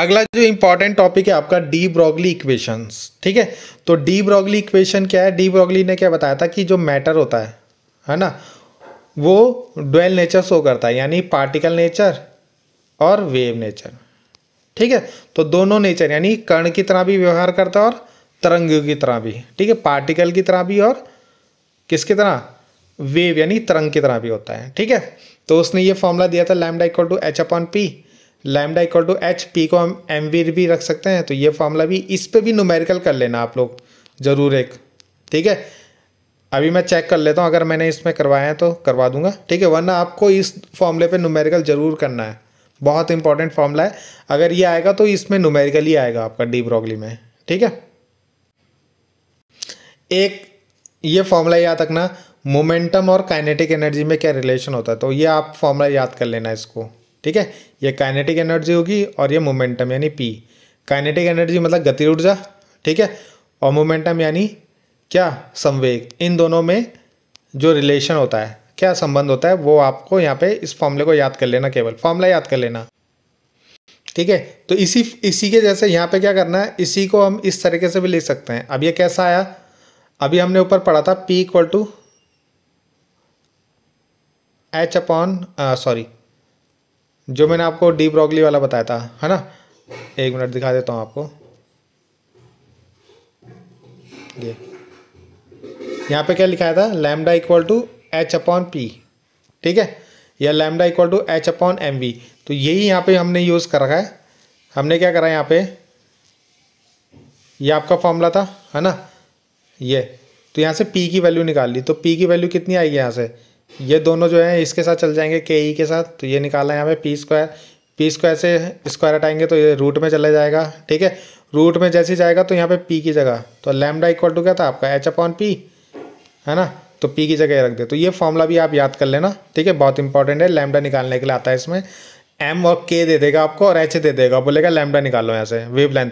अगला जो इंपॉर्टेंट टॉपिक है आपका डी ब्रॉगली इक्वेशंस ठीक है तो डी ब्रॉगली इक्वेशन क्या है डी ब्रॉगली ने क्या बताया था कि जो मैटर होता है है ना वो डुअल नेचर शो करता है यानी पार्टिकल नेचर और वेव नेचर ठीक है तो दोनों नेचर यानी कण की तरह भी व्यवहार करता है और तरंग की तरह भी ठीक है पार्टिकल की तरह भी और किसकी तरह वेव यानी तरंग की तरह भी होता है ठीक है तो उसने ये फॉर्मूला दिया था lambda equal to H upon P lambda equal to H P को हम एम वी भी रख सकते हैं तो ये फॉर्मूला भी इस पर भी नुमेरिकल कर लेना आप लोग ज़रूर एक ठीक है अभी मैं चेक कर लेता हूँ अगर मैंने इसमें करवाया है तो करवा दूंगा ठीक है वरना आपको इस फॉर्मूले पे नुमेरिकल ज़रूर करना है बहुत इंपॉर्टेंट फॉर्मूला है अगर ये आएगा तो इसमें नुमेरिकल ही आएगा आपका डी ब्रॉगली में ठीक है एक ये फॉर्मूला याद रखना मोमेंटम और काइनेटिक एनर्जी में क्या रिलेशन होता है तो ये आप फॉर्मूला याद कर लेना इसको ठीक है ये काइनेटिक एनर्जी होगी और ये मोमेंटम यानी पी काइनेटिक एनर्जी मतलब गति ऊर्जा ठीक है और मोमेंटम यानी क्या संवेग इन दोनों में जो रिलेशन होता है क्या संबंध होता है वो आपको यहाँ पे इस फॉर्मूले को याद कर लेना केवल फॉर्मूला याद कर लेना ठीक है तो इसी इसी के जैसे यहाँ पे क्या करना है इसी को हम इस तरीके से भी लिख सकते हैं अब ये कैसा आया अभी हमने ऊपर पढ़ा था P equal to H upon sorry जो मैंने आपको डीप रॉगली वाला बताया था है ना एक मिनट दिखा देता हूँ आपको ये यहाँ पे क्या लिखा था lambda equal to H upon P ठीक है या lambda equal to H upon M V तो यही यहाँ पे हमने यूज़ कर रखा है हमने क्या करा यहाँ पे ये आपका फॉर्मूला था है ना ये तो यहाँ से पी की वैल्यू निकाल ली तो पी की वैल्यू कितनी आएगी यहाँ से ये दोनों जो है इसके साथ चल जाएंगे के ई e के साथ तो ये निकालना है पे पी स्क्वायर पी स्क्वायर से स्क्वायर हटाएंगे तो ये रूट में चला जाएगा ठीक है रूट में जैसे जाएगा तो यहाँ पे पी की जगह तो लैमडा इक्वल टू क्या था आपका एच अपॉन पी है ना तो पी की जगह रख दे तो ये फॉर्मूला भी आप याद कर लेना ठीक है बहुत इंपॉर्टेंट है लैमडा निकालने के लिए आता है इसमें एम और के दे देगा आपको और एच दे देगा बोलेगा लैमडा निकालो यहाँ से वेव लेंथ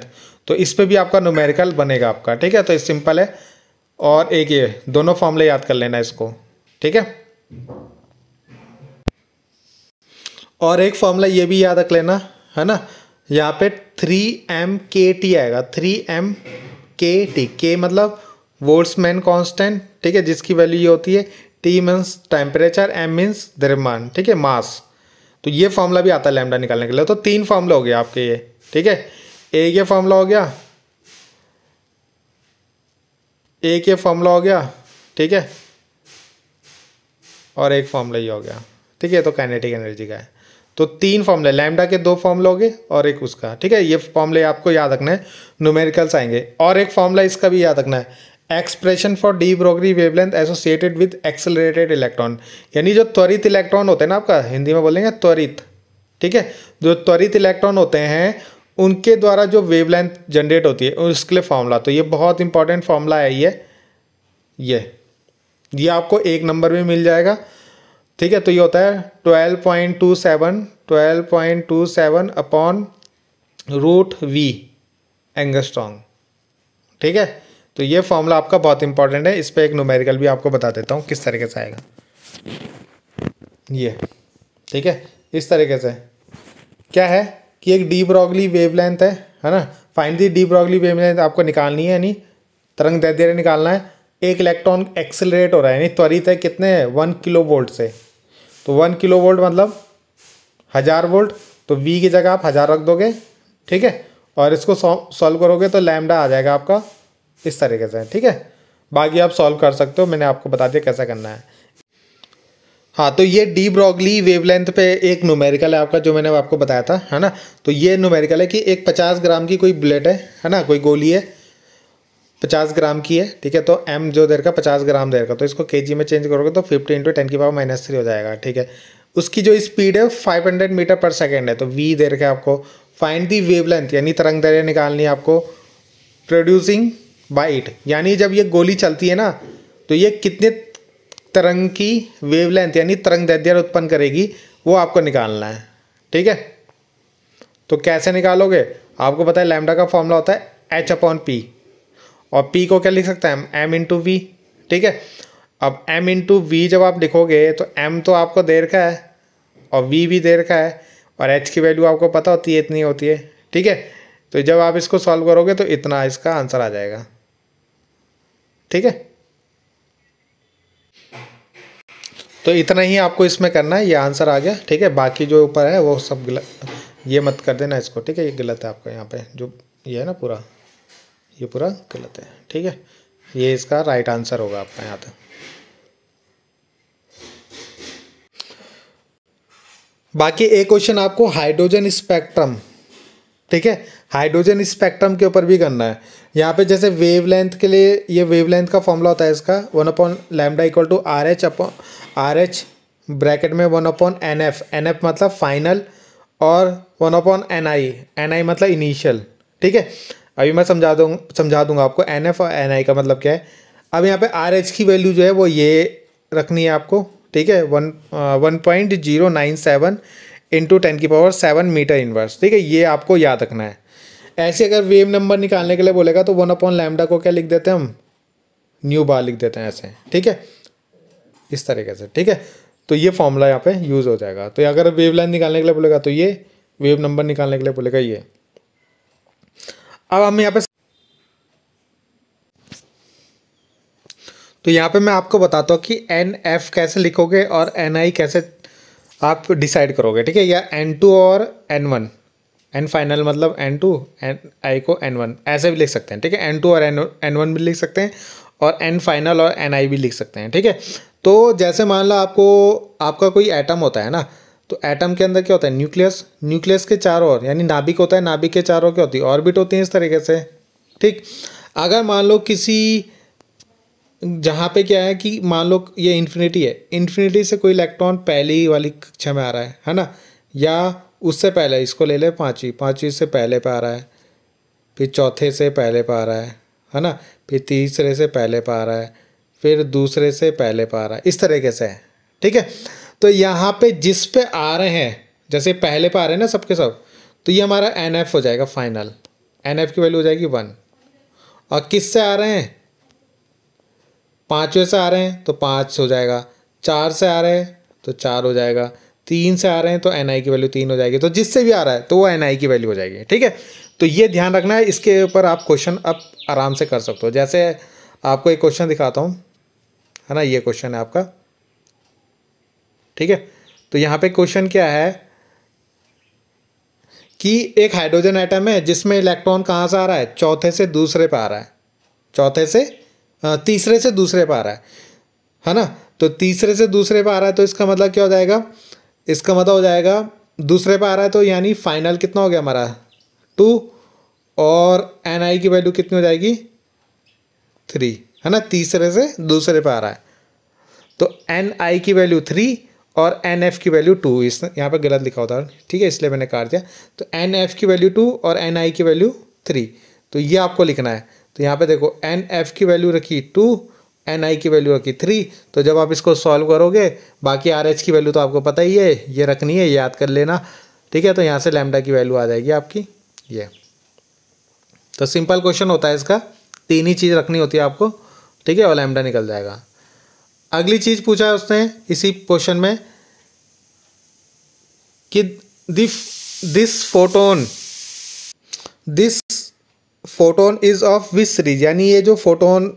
तो इस पर भी आपका न्यूमेरिकल बनेगा आपका ठीक है तो सिंपल है और एक ये दोनों फॉर्मूले याद कर लेना इसको ठीक है और एक फॉर्मूला ये भी याद रख लेना है ना यहाँ पे थ्री एम के टी आएगा थ्री एम के टी के मतलब वोल्ट्समैन कांस्टेंट ठीक है जिसकी वैल्यू ये होती है T means temperature M means द्रव्यमान ठीक है मास तो ये फॉर्मूला भी आता है लैम्डा निकालने के लिए तो तीन फॉर्मूला हो गया आपके ये ठीक है ए ये फॉर्मूला हो गया एक ये फॉर्मूला हो गया ठीक है और एक फॉर्मूला ये हो गया ठीक है तो काइनेटिक एनर्जी का है तो तीन फॉर्मूले लैमडा के दो फॉर्मूला हो गए और एक उसका ठीक है ये फॉर्मूले आपको याद रखना है न्यूमेरिकल्स आएंगे और एक फॉर्मूला इसका भी याद रखना है expression for de Broglie wavelength associated with accelerated electron यानी जो त्वरित इलेक्ट्रॉन होते हैं ना आपका हिंदी में बोलेंगे त्वरित ठीक है जो त्वरित इलेक्ट्रॉन होते हैं उनके द्वारा जो वेवलेंथ जनरेट होती है उसके लिए फॉर्मूला तो ये बहुत इंपॉर्टेंट फॉर्मूला है ये ये ये आपको एक नंबर में मिल जाएगा ठीक है तो ये होता है twelve point two seven twelve point two seven upon root V angstrom ठीक है तो ये फॉर्मूला आपका बहुत इंपॉर्टेंट है इस पर एक नोमेरिकल भी आपको बता देता हूँ किस तरीके से आएगा ये ठीक है इस तरीके से क्या है कि एक डी ब्रॉगली वेवलेंथ है है ना फाइनली डी ब्रॉगली वेवलेंथ आपको निकालनी है यानी तरंग दैर्ध्य निकालना है एक इलेक्ट्रॉन एक्सेलरेट हो रहा है यानी त्वरित है कितने वन किलो वोल्ट से तो वन किलो वोल्ट मतलब हज़ार वोल्ट तो वी की जगह आप हज़ार रख दोगे ठीक है और इसको सॉल्व करोगे तो लैमडा आ जाएगा आपका इस तरीके से ठीक है बाकी आप सॉल्व कर सकते हो मैंने आपको बता दिया कैसा करना है हाँ तो ये डी ब्रॉगली वेवलेंथ पे एक न्यूमेरिकल है आपका जो मैंने आपको बताया था है ना तो ये न्यूमेरिकल है कि एक पचास ग्राम की कोई बुलेट है है ना कोई गोली है पचास ग्राम की है ठीक है तो एम जो देर का पचास ग्राम देर का तो इसको के में चेंज करोगे तो फिफ्टी इंटू टेन की पावर माइनस थ्री हो जाएगा ठीक है उसकी जो स्पीड है five hundred metre per second है तो वी देर के आपको फाइंड दी वेवलेंथ यानी तरंग दैर्य निकालनी है आपको प्रोड्यूसिंग बाइट यानी जब ये गोली चलती है ना तो ये कितने तरंग की वेवलेंथ यानी तरंग दैर्य उत्पन्न करेगी वो आपको निकालना है ठीक है तो कैसे निकालोगे आपको पता है लैमडा का फॉर्मूला होता है एच अपॉन पी और पी को क्या लिख सकते हैं हम एम इंटू वी ठीक है अब m इंटू वी जब आप लिखोगे तो m तो आपको देर का है और v भी देर रखा है और h की वैल्यू आपको पता होती है इतनी होती है ठीक है तो जब आप इसको सॉल्व करोगे तो इतना इसका आंसर आ जाएगा ठीक है तो इतना ही आपको इसमें करना है ये आंसर आ गया ठीक है बाकी जो ऊपर है वो सब गलत ये मत कर देना इसको ठीक है ये गलत है आपका यहाँ पे जो ये है ना पूरा ये पूरा गलत है ठीक है ये इसका राइट आंसर होगा आपका यहाँ तक बाकी एक क्वेश्चन आपको हाइड्रोजन स्पेक्ट्रम ठीक है हाइड्रोजन स्पेक्ट्रम के ऊपर भी करना है यहाँ पे जैसे वेवलेंथ के लिए ये वेवलेंथ का फॉर्मूला होता है इसका one upon lambda equal to R H upon R H bracket में one upon N F N F मतलब फाइनल और one upon N I N I मतलब इनिशियल ठीक है अभी मैं समझा दूँ समझा दूंगा आपको एन एफ और एन आई का मतलब क्या है अब यहाँ पे आर एच की वैल्यू जो है वो ये रखनी है आपको ठीक है one one point zero nine seven into ten की पावर सेवन मीटर इनवर्स ठीक है ये आपको याद रखना है ऐसे अगर वेव नंबर निकालने के लिए बोलेगा तो वन अपॉन लैमडा को क्या लिख देते हैं हम न्यू बार लिख देते हैं ऐसे ठीक है इस तरीके से ठीक है तो ये फॉर्मूला यहाँ पे यूज़ हो जाएगा तो अगर वेव लाइन निकालने के लिए बोलेगा तो ये वेव नंबर निकालने के लिए बोलेगा ये अब हम यहाँ पे तो यहाँ पे मैं आपको बताता हूँ कि एन एफ कैसे लिखोगे और एन आई कैसे आप डिसाइड करोगे ठीक है या एन टू और एन वन एन फाइनल मतलब एन टू एन आई को एन वन ऐसे भी लिख सकते हैं ठीक है एन टू और एन एन वन भी लिख सकते हैं और एन फाइनल और एन आई भी लिख सकते हैं ठीक है तो जैसे मान लो आपको आपका कोई एटम होता है ना तो एटम के अंदर क्या होता है न्यूक्लियस न्यूक्लियस के चारों ओर यानी नाभिक होता है नाभिक के चारों क्या होती है ऑर्बिट होती है इस तरीके से ठीक अगर मान लो किसी जहाँ पे क्या है कि मान लो ये इन्फिनिटी है इन्फिनिटी से कोई इलेक्ट्रॉन पहली वाली कक्षा में आ रहा है है ना या उससे पहले इसको ले ले पाँचवीं पाँचवीं से पहले पे आ रहा है फिर चौथे से पहले पे आ रहा है है ना फिर तीसरे से पहले पे आ रहा है फिर दूसरे से पहले पे आ रहा है इस तरीके से है ठीक है तो यहाँ पे जिस पे आ रहे हैं जैसे पहले पे आ रहे हैं ना सबके सब तो ये हमारा एन एफ हो जाएगा फाइनल एन एफ की वैल्यू हो जाएगी वन और किस से आ रहे हैं पाँचवें से आ रहे हैं तो पाँच हो जाएगा चार से आ रहे हैं तो चार हो जाएगा तीन से आ रहे हैं तो एन आई की वैल्यू तीन हो जाएगी तो जिससे भी आ रहा है तो वो एन आई की वैल्यू हो जाएगी ठीक है तो ये ध्यान रखना है इसके ऊपर आप क्वेश्चन अब आराम से कर सकते हो जैसे आपको एक क्वेश्चन दिखाता हूँ है ना ये क्वेश्चन है आपका ठीक है तो यहाँ पे क्वेश्चन क्या है कि एक हाइड्रोजन आइटम है जिसमें इलेक्ट्रॉन कहाँ से आ रहा है चौथे से दूसरे पर आ रहा है चौथे से तीसरे से दूसरे पर आ रहा है है ना तो तीसरे से दूसरे पर आ रहा है तो इसका मतलब क्या हो जाएगा इसका मतलब हो जाएगा दूसरे पर आ रहा है तो यानी फाइनल कितना हो गया हमारा टू और एन आई की वैल्यू कितनी हो जाएगी थ्री है ना तीसरे से दूसरे पर आ रहा है तो एन आई की वैल्यू थ्री और एन एफ़ की वैल्यू टू इस यहाँ पर गलत लिखा होता है ठीक है इसलिए मैंने काट दिया तो एन एफ़ की वैल्यू टू और एन आई की वैल्यू थ्री तो ये आपको लिखना है तो यहाँ पे देखो एन एफ़ की वैल्यू रखी टू एन आई की वैल्यू रखी थ्री तो जब आप इसको सॉल्व करोगे बाकी आर एच की वैल्यू तो आपको पता ही है ये रखनी है याद कर लेना ठीक है तो यहाँ से लैमडा की वैल्यू आ जाएगी आपकी ये तो सिंपल क्वेश्चन होता है इसका तीन ही चीज़ रखनी होती है आपको ठीक है और लैमडा निकल जाएगा अगली चीज़ पूछा है उसने इसी क्वेश्चन में कि this photon this photon is of which series यानी ये जो फोटोन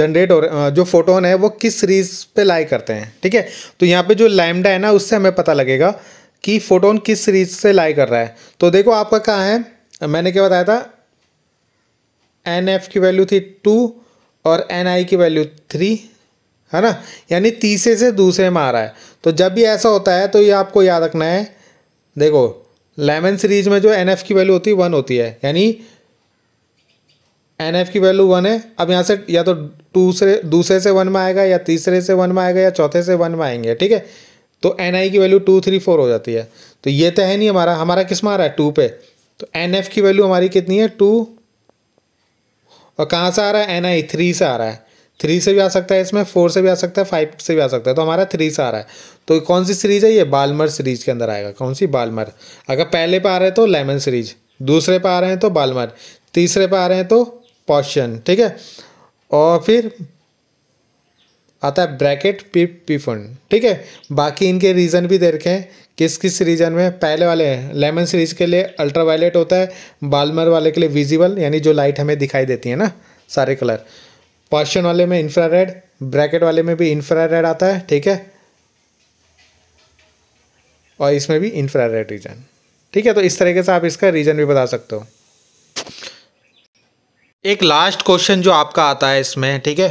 जनरेट हो जो फोटोन है वो किस सीरीज पे लाई करते हैं ठीक है तो यहाँ पे जो लैमडा है ना उससे हमें पता लगेगा कि फोटोन किस सीरीज से लाई कर रहा है तो देखो आपका कहाँ है मैंने क्या बताया था एन एफ की वैल्यू थी टू और एन आई की वैल्यू थ्री है ना यानी तीसरे से दूसरे में आ रहा है तो जब भी ऐसा होता है तो ये आपको याद रखना है देखो लेमन सीरीज में जो एन की वैल्यू होती है वन होती है यानी एन की वैल्यू वन है अब यहाँ से या तो दूसरे दूसरे से वन में आएगा या तीसरे से वन में आएगा या चौथे से वन में आएंगे ठीक है तो एन आई की वैल्यू टू थ्री फोर हो जाती है तो ये तो है नहीं हमारा हमारा किस में आ रहा है टू पे तो एन एफ की वैल्यू हमारी कितनी है टू और कहाँ से आ रहा है एन आई थ्री से आ रहा है थ्री से भी आ सकता है इसमें फोर से भी आ सकता है फाइव से भी आ सकता है तो हमारा थ्री से आ रहा है तो कौन सी सीरीज है ये बालमर सीरीज के अंदर आएगा कौन सी बालमर अगर पहले पे आ रहे हैं तो लेमन सीरीज दूसरे पे आ रहे हैं तो बालमर तीसरे पे आ रहे हैं तो पॉशन ठीक है और फिर आता है ब्रैकेट पी पी फंड ठीक है बाकी इनके रीज़न भी दे रखे हैं किस किस रीजन में पहले वाले लेमन सीरीज के लिए अल्ट्रा होता है बालमर वाले के लिए विजिबल यानी जो लाइट हमें दिखाई देती है ना सारे कलर पॉशन वाले में इंफ्रारेड ब्रैकेट वाले में भी इंफ्रारेड आता है ठीक है और इसमें भी इंफ्रारेड रीजन ठीक है तो इस तरीके से आप इसका रीजन भी बता सकते हो एक लास्ट क्वेश्चन जो आपका आता है इसमें ठीक है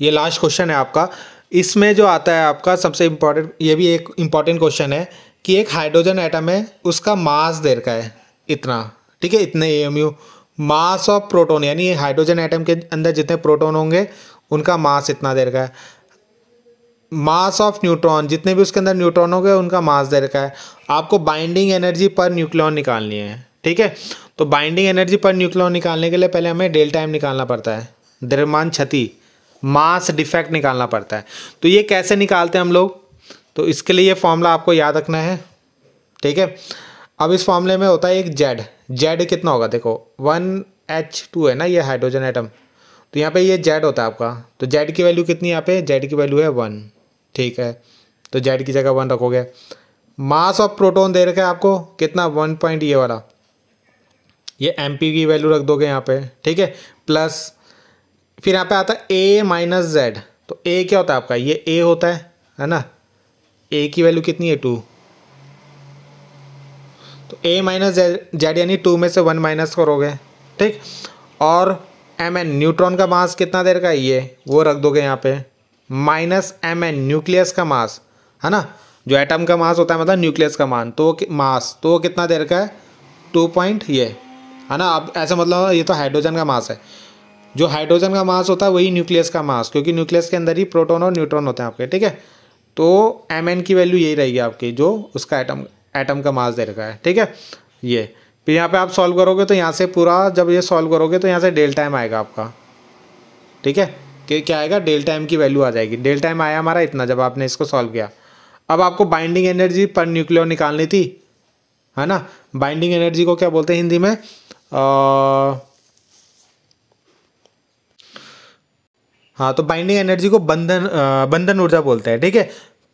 ये लास्ट क्वेश्चन है आपका इसमें जो आता है आपका सबसे इंपॉर्टेंट ये भी एक इंपॉर्टेंट क्वेश्चन है कि एक हाइड्रोजन आइटम है उसका मास देर का है इतना ठीक है इतने A M U mass of proton यानी हाइड्रोजन आइटम के अंदर जितने प्रोटोन होंगे उनका मास इतना देर का है मास ऑफ न्यूट्रॉन जितने भी उसके अंदर न्यूट्रॉन होंगे उनका मास देर का है आपको बाइंडिंग एनर्जी पर न्यूक्लियन निकालनी है ठीक है तो बाइंडिंग एनर्जी पर न्यूक्लियन निकालने के लिए पहले हमें डेल टाइम निकालना पड़ता है द्रव्यमान क्षति मास डिफेक्ट निकालना पड़ता है तो ये कैसे निकालते हैं हम लोग तो इसके लिए ये फॉर्मूला आपको याद रखना है ठीक है अब इस फॉर्मूले में होता है एक जेड जेड कितना होगा देखो वन एच टू है ना ये हाइड्रोजन एटम तो यहाँ पे ये जेड होता है आपका तो जेड की वैल्यू कितनी यहाँ पे जेड की वैल्यू है वन ठीक है तो जेड की जगह वन रखोगे मास ऑफ प्रोटोन दे रखा है आपको कितना वन पॉइंट ये वाला ये एम पी की वैल्यू रख दोगे यहाँ पे ठीक है प्लस फिर यहाँ पे आता है ए माइनस जेड तो ए क्या होता है आपका ये ए होता है है ना ए की वैल्यू कितनी है टू तो ए माइनस जेड यानी टू में से वन माइनस करोगे ठीक और एम एन न्यूट्रॉन का मास कितना देर का ये वो रख दोगे यहाँ पे माइनस एम एन न्यूक्लियस का मास है ना जो एटम का मास होता है मतलब न्यूक्लियस का मान तो मास तो कितना देर का है टू पॉइंट ये है ना अब ऐसा मतलब ये तो हाइड्रोजन का मास है जो हाइड्रोजन का मास होता है वही न्यूक्लियस का मास क्योंकि न्यूक्लियस के अंदर ही प्रोटोन और न्यूट्रॉन होते हैं आपके ठीक है तो एम एन की वैल्यू यही रहेगी आपकी जो उसका आइटम एटम का मास दे रखा है ठीक है ये फिर यहाँ पे आप सॉल्व करोगे तो यहाँ से पूरा जब ये सॉल्व करोगे तो यहाँ से डेल टाइम आएगा आपका ठीक है कि क्या आएगा डेल टाइम की वैल्यू आ जाएगी डेल टाइम आया हमारा इतना जब आपने इसको सॉल्व किया अब आपको बाइंडिंग एनर्जी पर न्यूक्लियर निकालनी थी है ना बाइंडिंग एनर्जी को क्या बोलते हैं हिंदी में आ... हाँ तो बाइंडिंग एनर्जी को बंधन बंधन ऊर्जा बोलते हैं ठीक है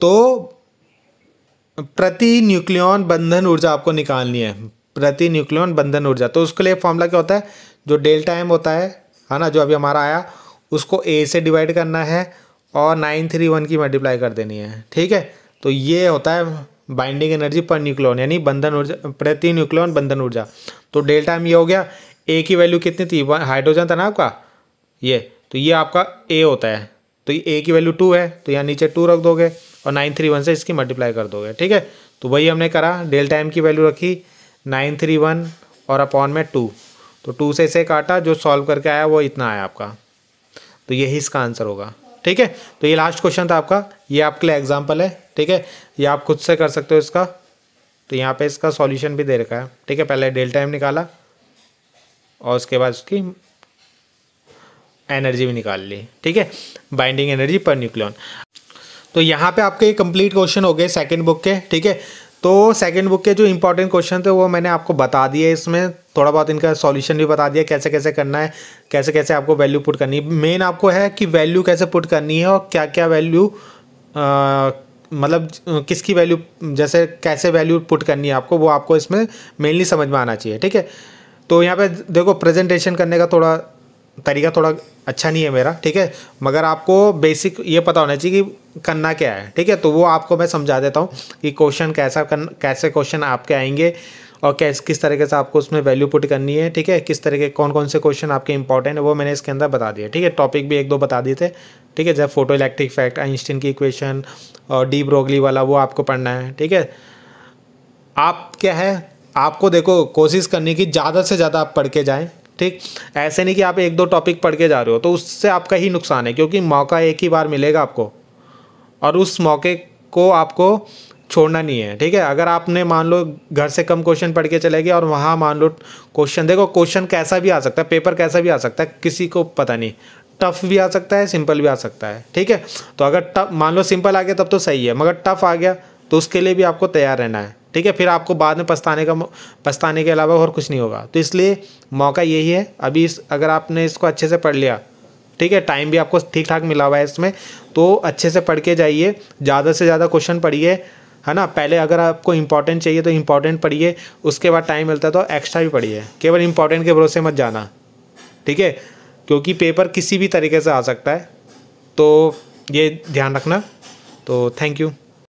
तो प्रति न्यूक्लियन बंधन ऊर्जा आपको निकालनी है प्रति न्यूक्लियन बंधन ऊर्जा तो उसके लिए फॉर्मूला क्या होता है जो डेल्टा एम होता है है ना जो अभी हमारा आया उसको ए से डिवाइड करना है और नाइन थ्री वन की मल्टीप्लाई कर देनी है ठीक है तो ये होता है बाइंडिंग एनर्जी पर न्यूक्लियन यानी बंधन ऊर्जा प्रति न्यूक्लियन बंधन ऊर्जा तो डेल्टा एम ये हो गया ए की वैल्यू कितनी थी हाइड्रोजन था ना आपका ये तो ये आपका ए होता है तो ये ए की वैल्यू टू है तो यहाँ नीचे टू रख दोगे और नाइन थ्री वन से इसकी मल्टीप्लाई कर दोगे ठीक है तो वही हमने करा डेल्टा एम की वैल्यू रखी नाइन थ्री वन और अपॉन में टू तो टू से इसे काटा जो सॉल्व करके आया वो इतना आया आपका तो यही इसका आंसर होगा ठीक है तो ये लास्ट क्वेश्चन था आपका ये आपके लिए एग्जाम्पल है ठीक है ये आप खुद से कर सकते हो इसका तो यहाँ पे इसका सॉल्यूशन भी दे रखा है ठीक है पहले डेल्टा एम निकाला और उसके बाद उसकी एनर्जी भी निकाल ली ठीक है बाइंडिंग एनर्जी पर न्यूक्लियन तो यहाँ पे आपके कंप्लीट क्वेश्चन हो गए सेकंड बुक के ठीक है तो सेकंड बुक के जो इंपॉर्टेंट क्वेश्चन थे वो मैंने आपको बता दिए इसमें थोड़ा बहुत इनका सॉल्यूशन भी बता दिया कैसे कैसे करना है कैसे कैसे आपको वैल्यू पुट करनी है मेन आपको है कि वैल्यू कैसे पुट करनी है और क्या क्या वैल्यू मतलब किसकी वैल्यू जैसे कैसे वैल्यू पुट करनी है आपको वो आपको इसमें मेनली समझ में आना चाहिए ठीक है तो यहाँ पर देखो प्रेजेंटेशन करने का थोड़ा तरीका थोड़ा अच्छा नहीं है मेरा ठीक है मगर आपको बेसिक ये पता होना चाहिए कि करना क्या है ठीक है तो वो आपको मैं समझा देता हूँ कि क्वेश्चन कैसा कर कैसे क्वेश्चन आपके आएंगे और कैस किस तरीके से आपको उसमें वैल्यू पुट करनी है ठीक है किस तरीके कौन कौन से क्वेश्चन आपके इंपॉर्टेंट है वो मैंने इसके अंदर बता दिया ठीक है टॉपिक भी एक दो बता दिए थे ठीक है जब फोटो इलेक्ट्रिक फैक्ट आइंस्टीन की इक्वेशन और डी ब्रोगली वाला वो आपको पढ़ना है ठीक है आप क्या है आपको देखो कोशिश करनी की ज़्यादा से ज़्यादा आप पढ़ के जाएँ ठीक ऐसे नहीं कि आप एक दो टॉपिक पढ़ के जा रहे हो तो उससे आपका ही नुकसान है क्योंकि मौका एक ही बार मिलेगा आपको और उस मौके को आपको छोड़ना नहीं है ठीक है अगर आपने मान लो घर से कम क्वेश्चन पढ़ के चले गए और वहाँ मान लो क्वेश्चन देखो क्वेश्चन कैसा भी आ सकता है पेपर कैसा भी आ सकता है किसी को पता नहीं टफ़ भी आ सकता है सिंपल भी आ सकता है ठीक है तो अगर टफ मान लो सिंपल आ गया तब तो सही है मगर टफ़ आ गया तो उसके लिए भी आपको तैयार रहना है ठीक है फिर आपको बाद में पछताने का पछताने के अलावा और कुछ नहीं होगा तो इसलिए मौका यही है अभी इस अगर आपने इसको अच्छे से पढ़ लिया ठीक है टाइम भी आपको ठीक ठाक मिला हुआ है इसमें तो अच्छे से पढ़ के जाइए ज़्यादा से ज़्यादा क्वेश्चन पढ़िए है ना पहले अगर आपको इंपॉर्टेंट चाहिए तो इंपॉर्टेंट पढ़िए उसके बाद टाइम मिलता है तो एक्स्ट्रा भी पढ़िए केवल इंपॉर्टेंट के भरोसे मत जाना ठीक है क्योंकि पेपर किसी भी तरीके से आ सकता है तो ये ध्यान रखना तो थैंक यू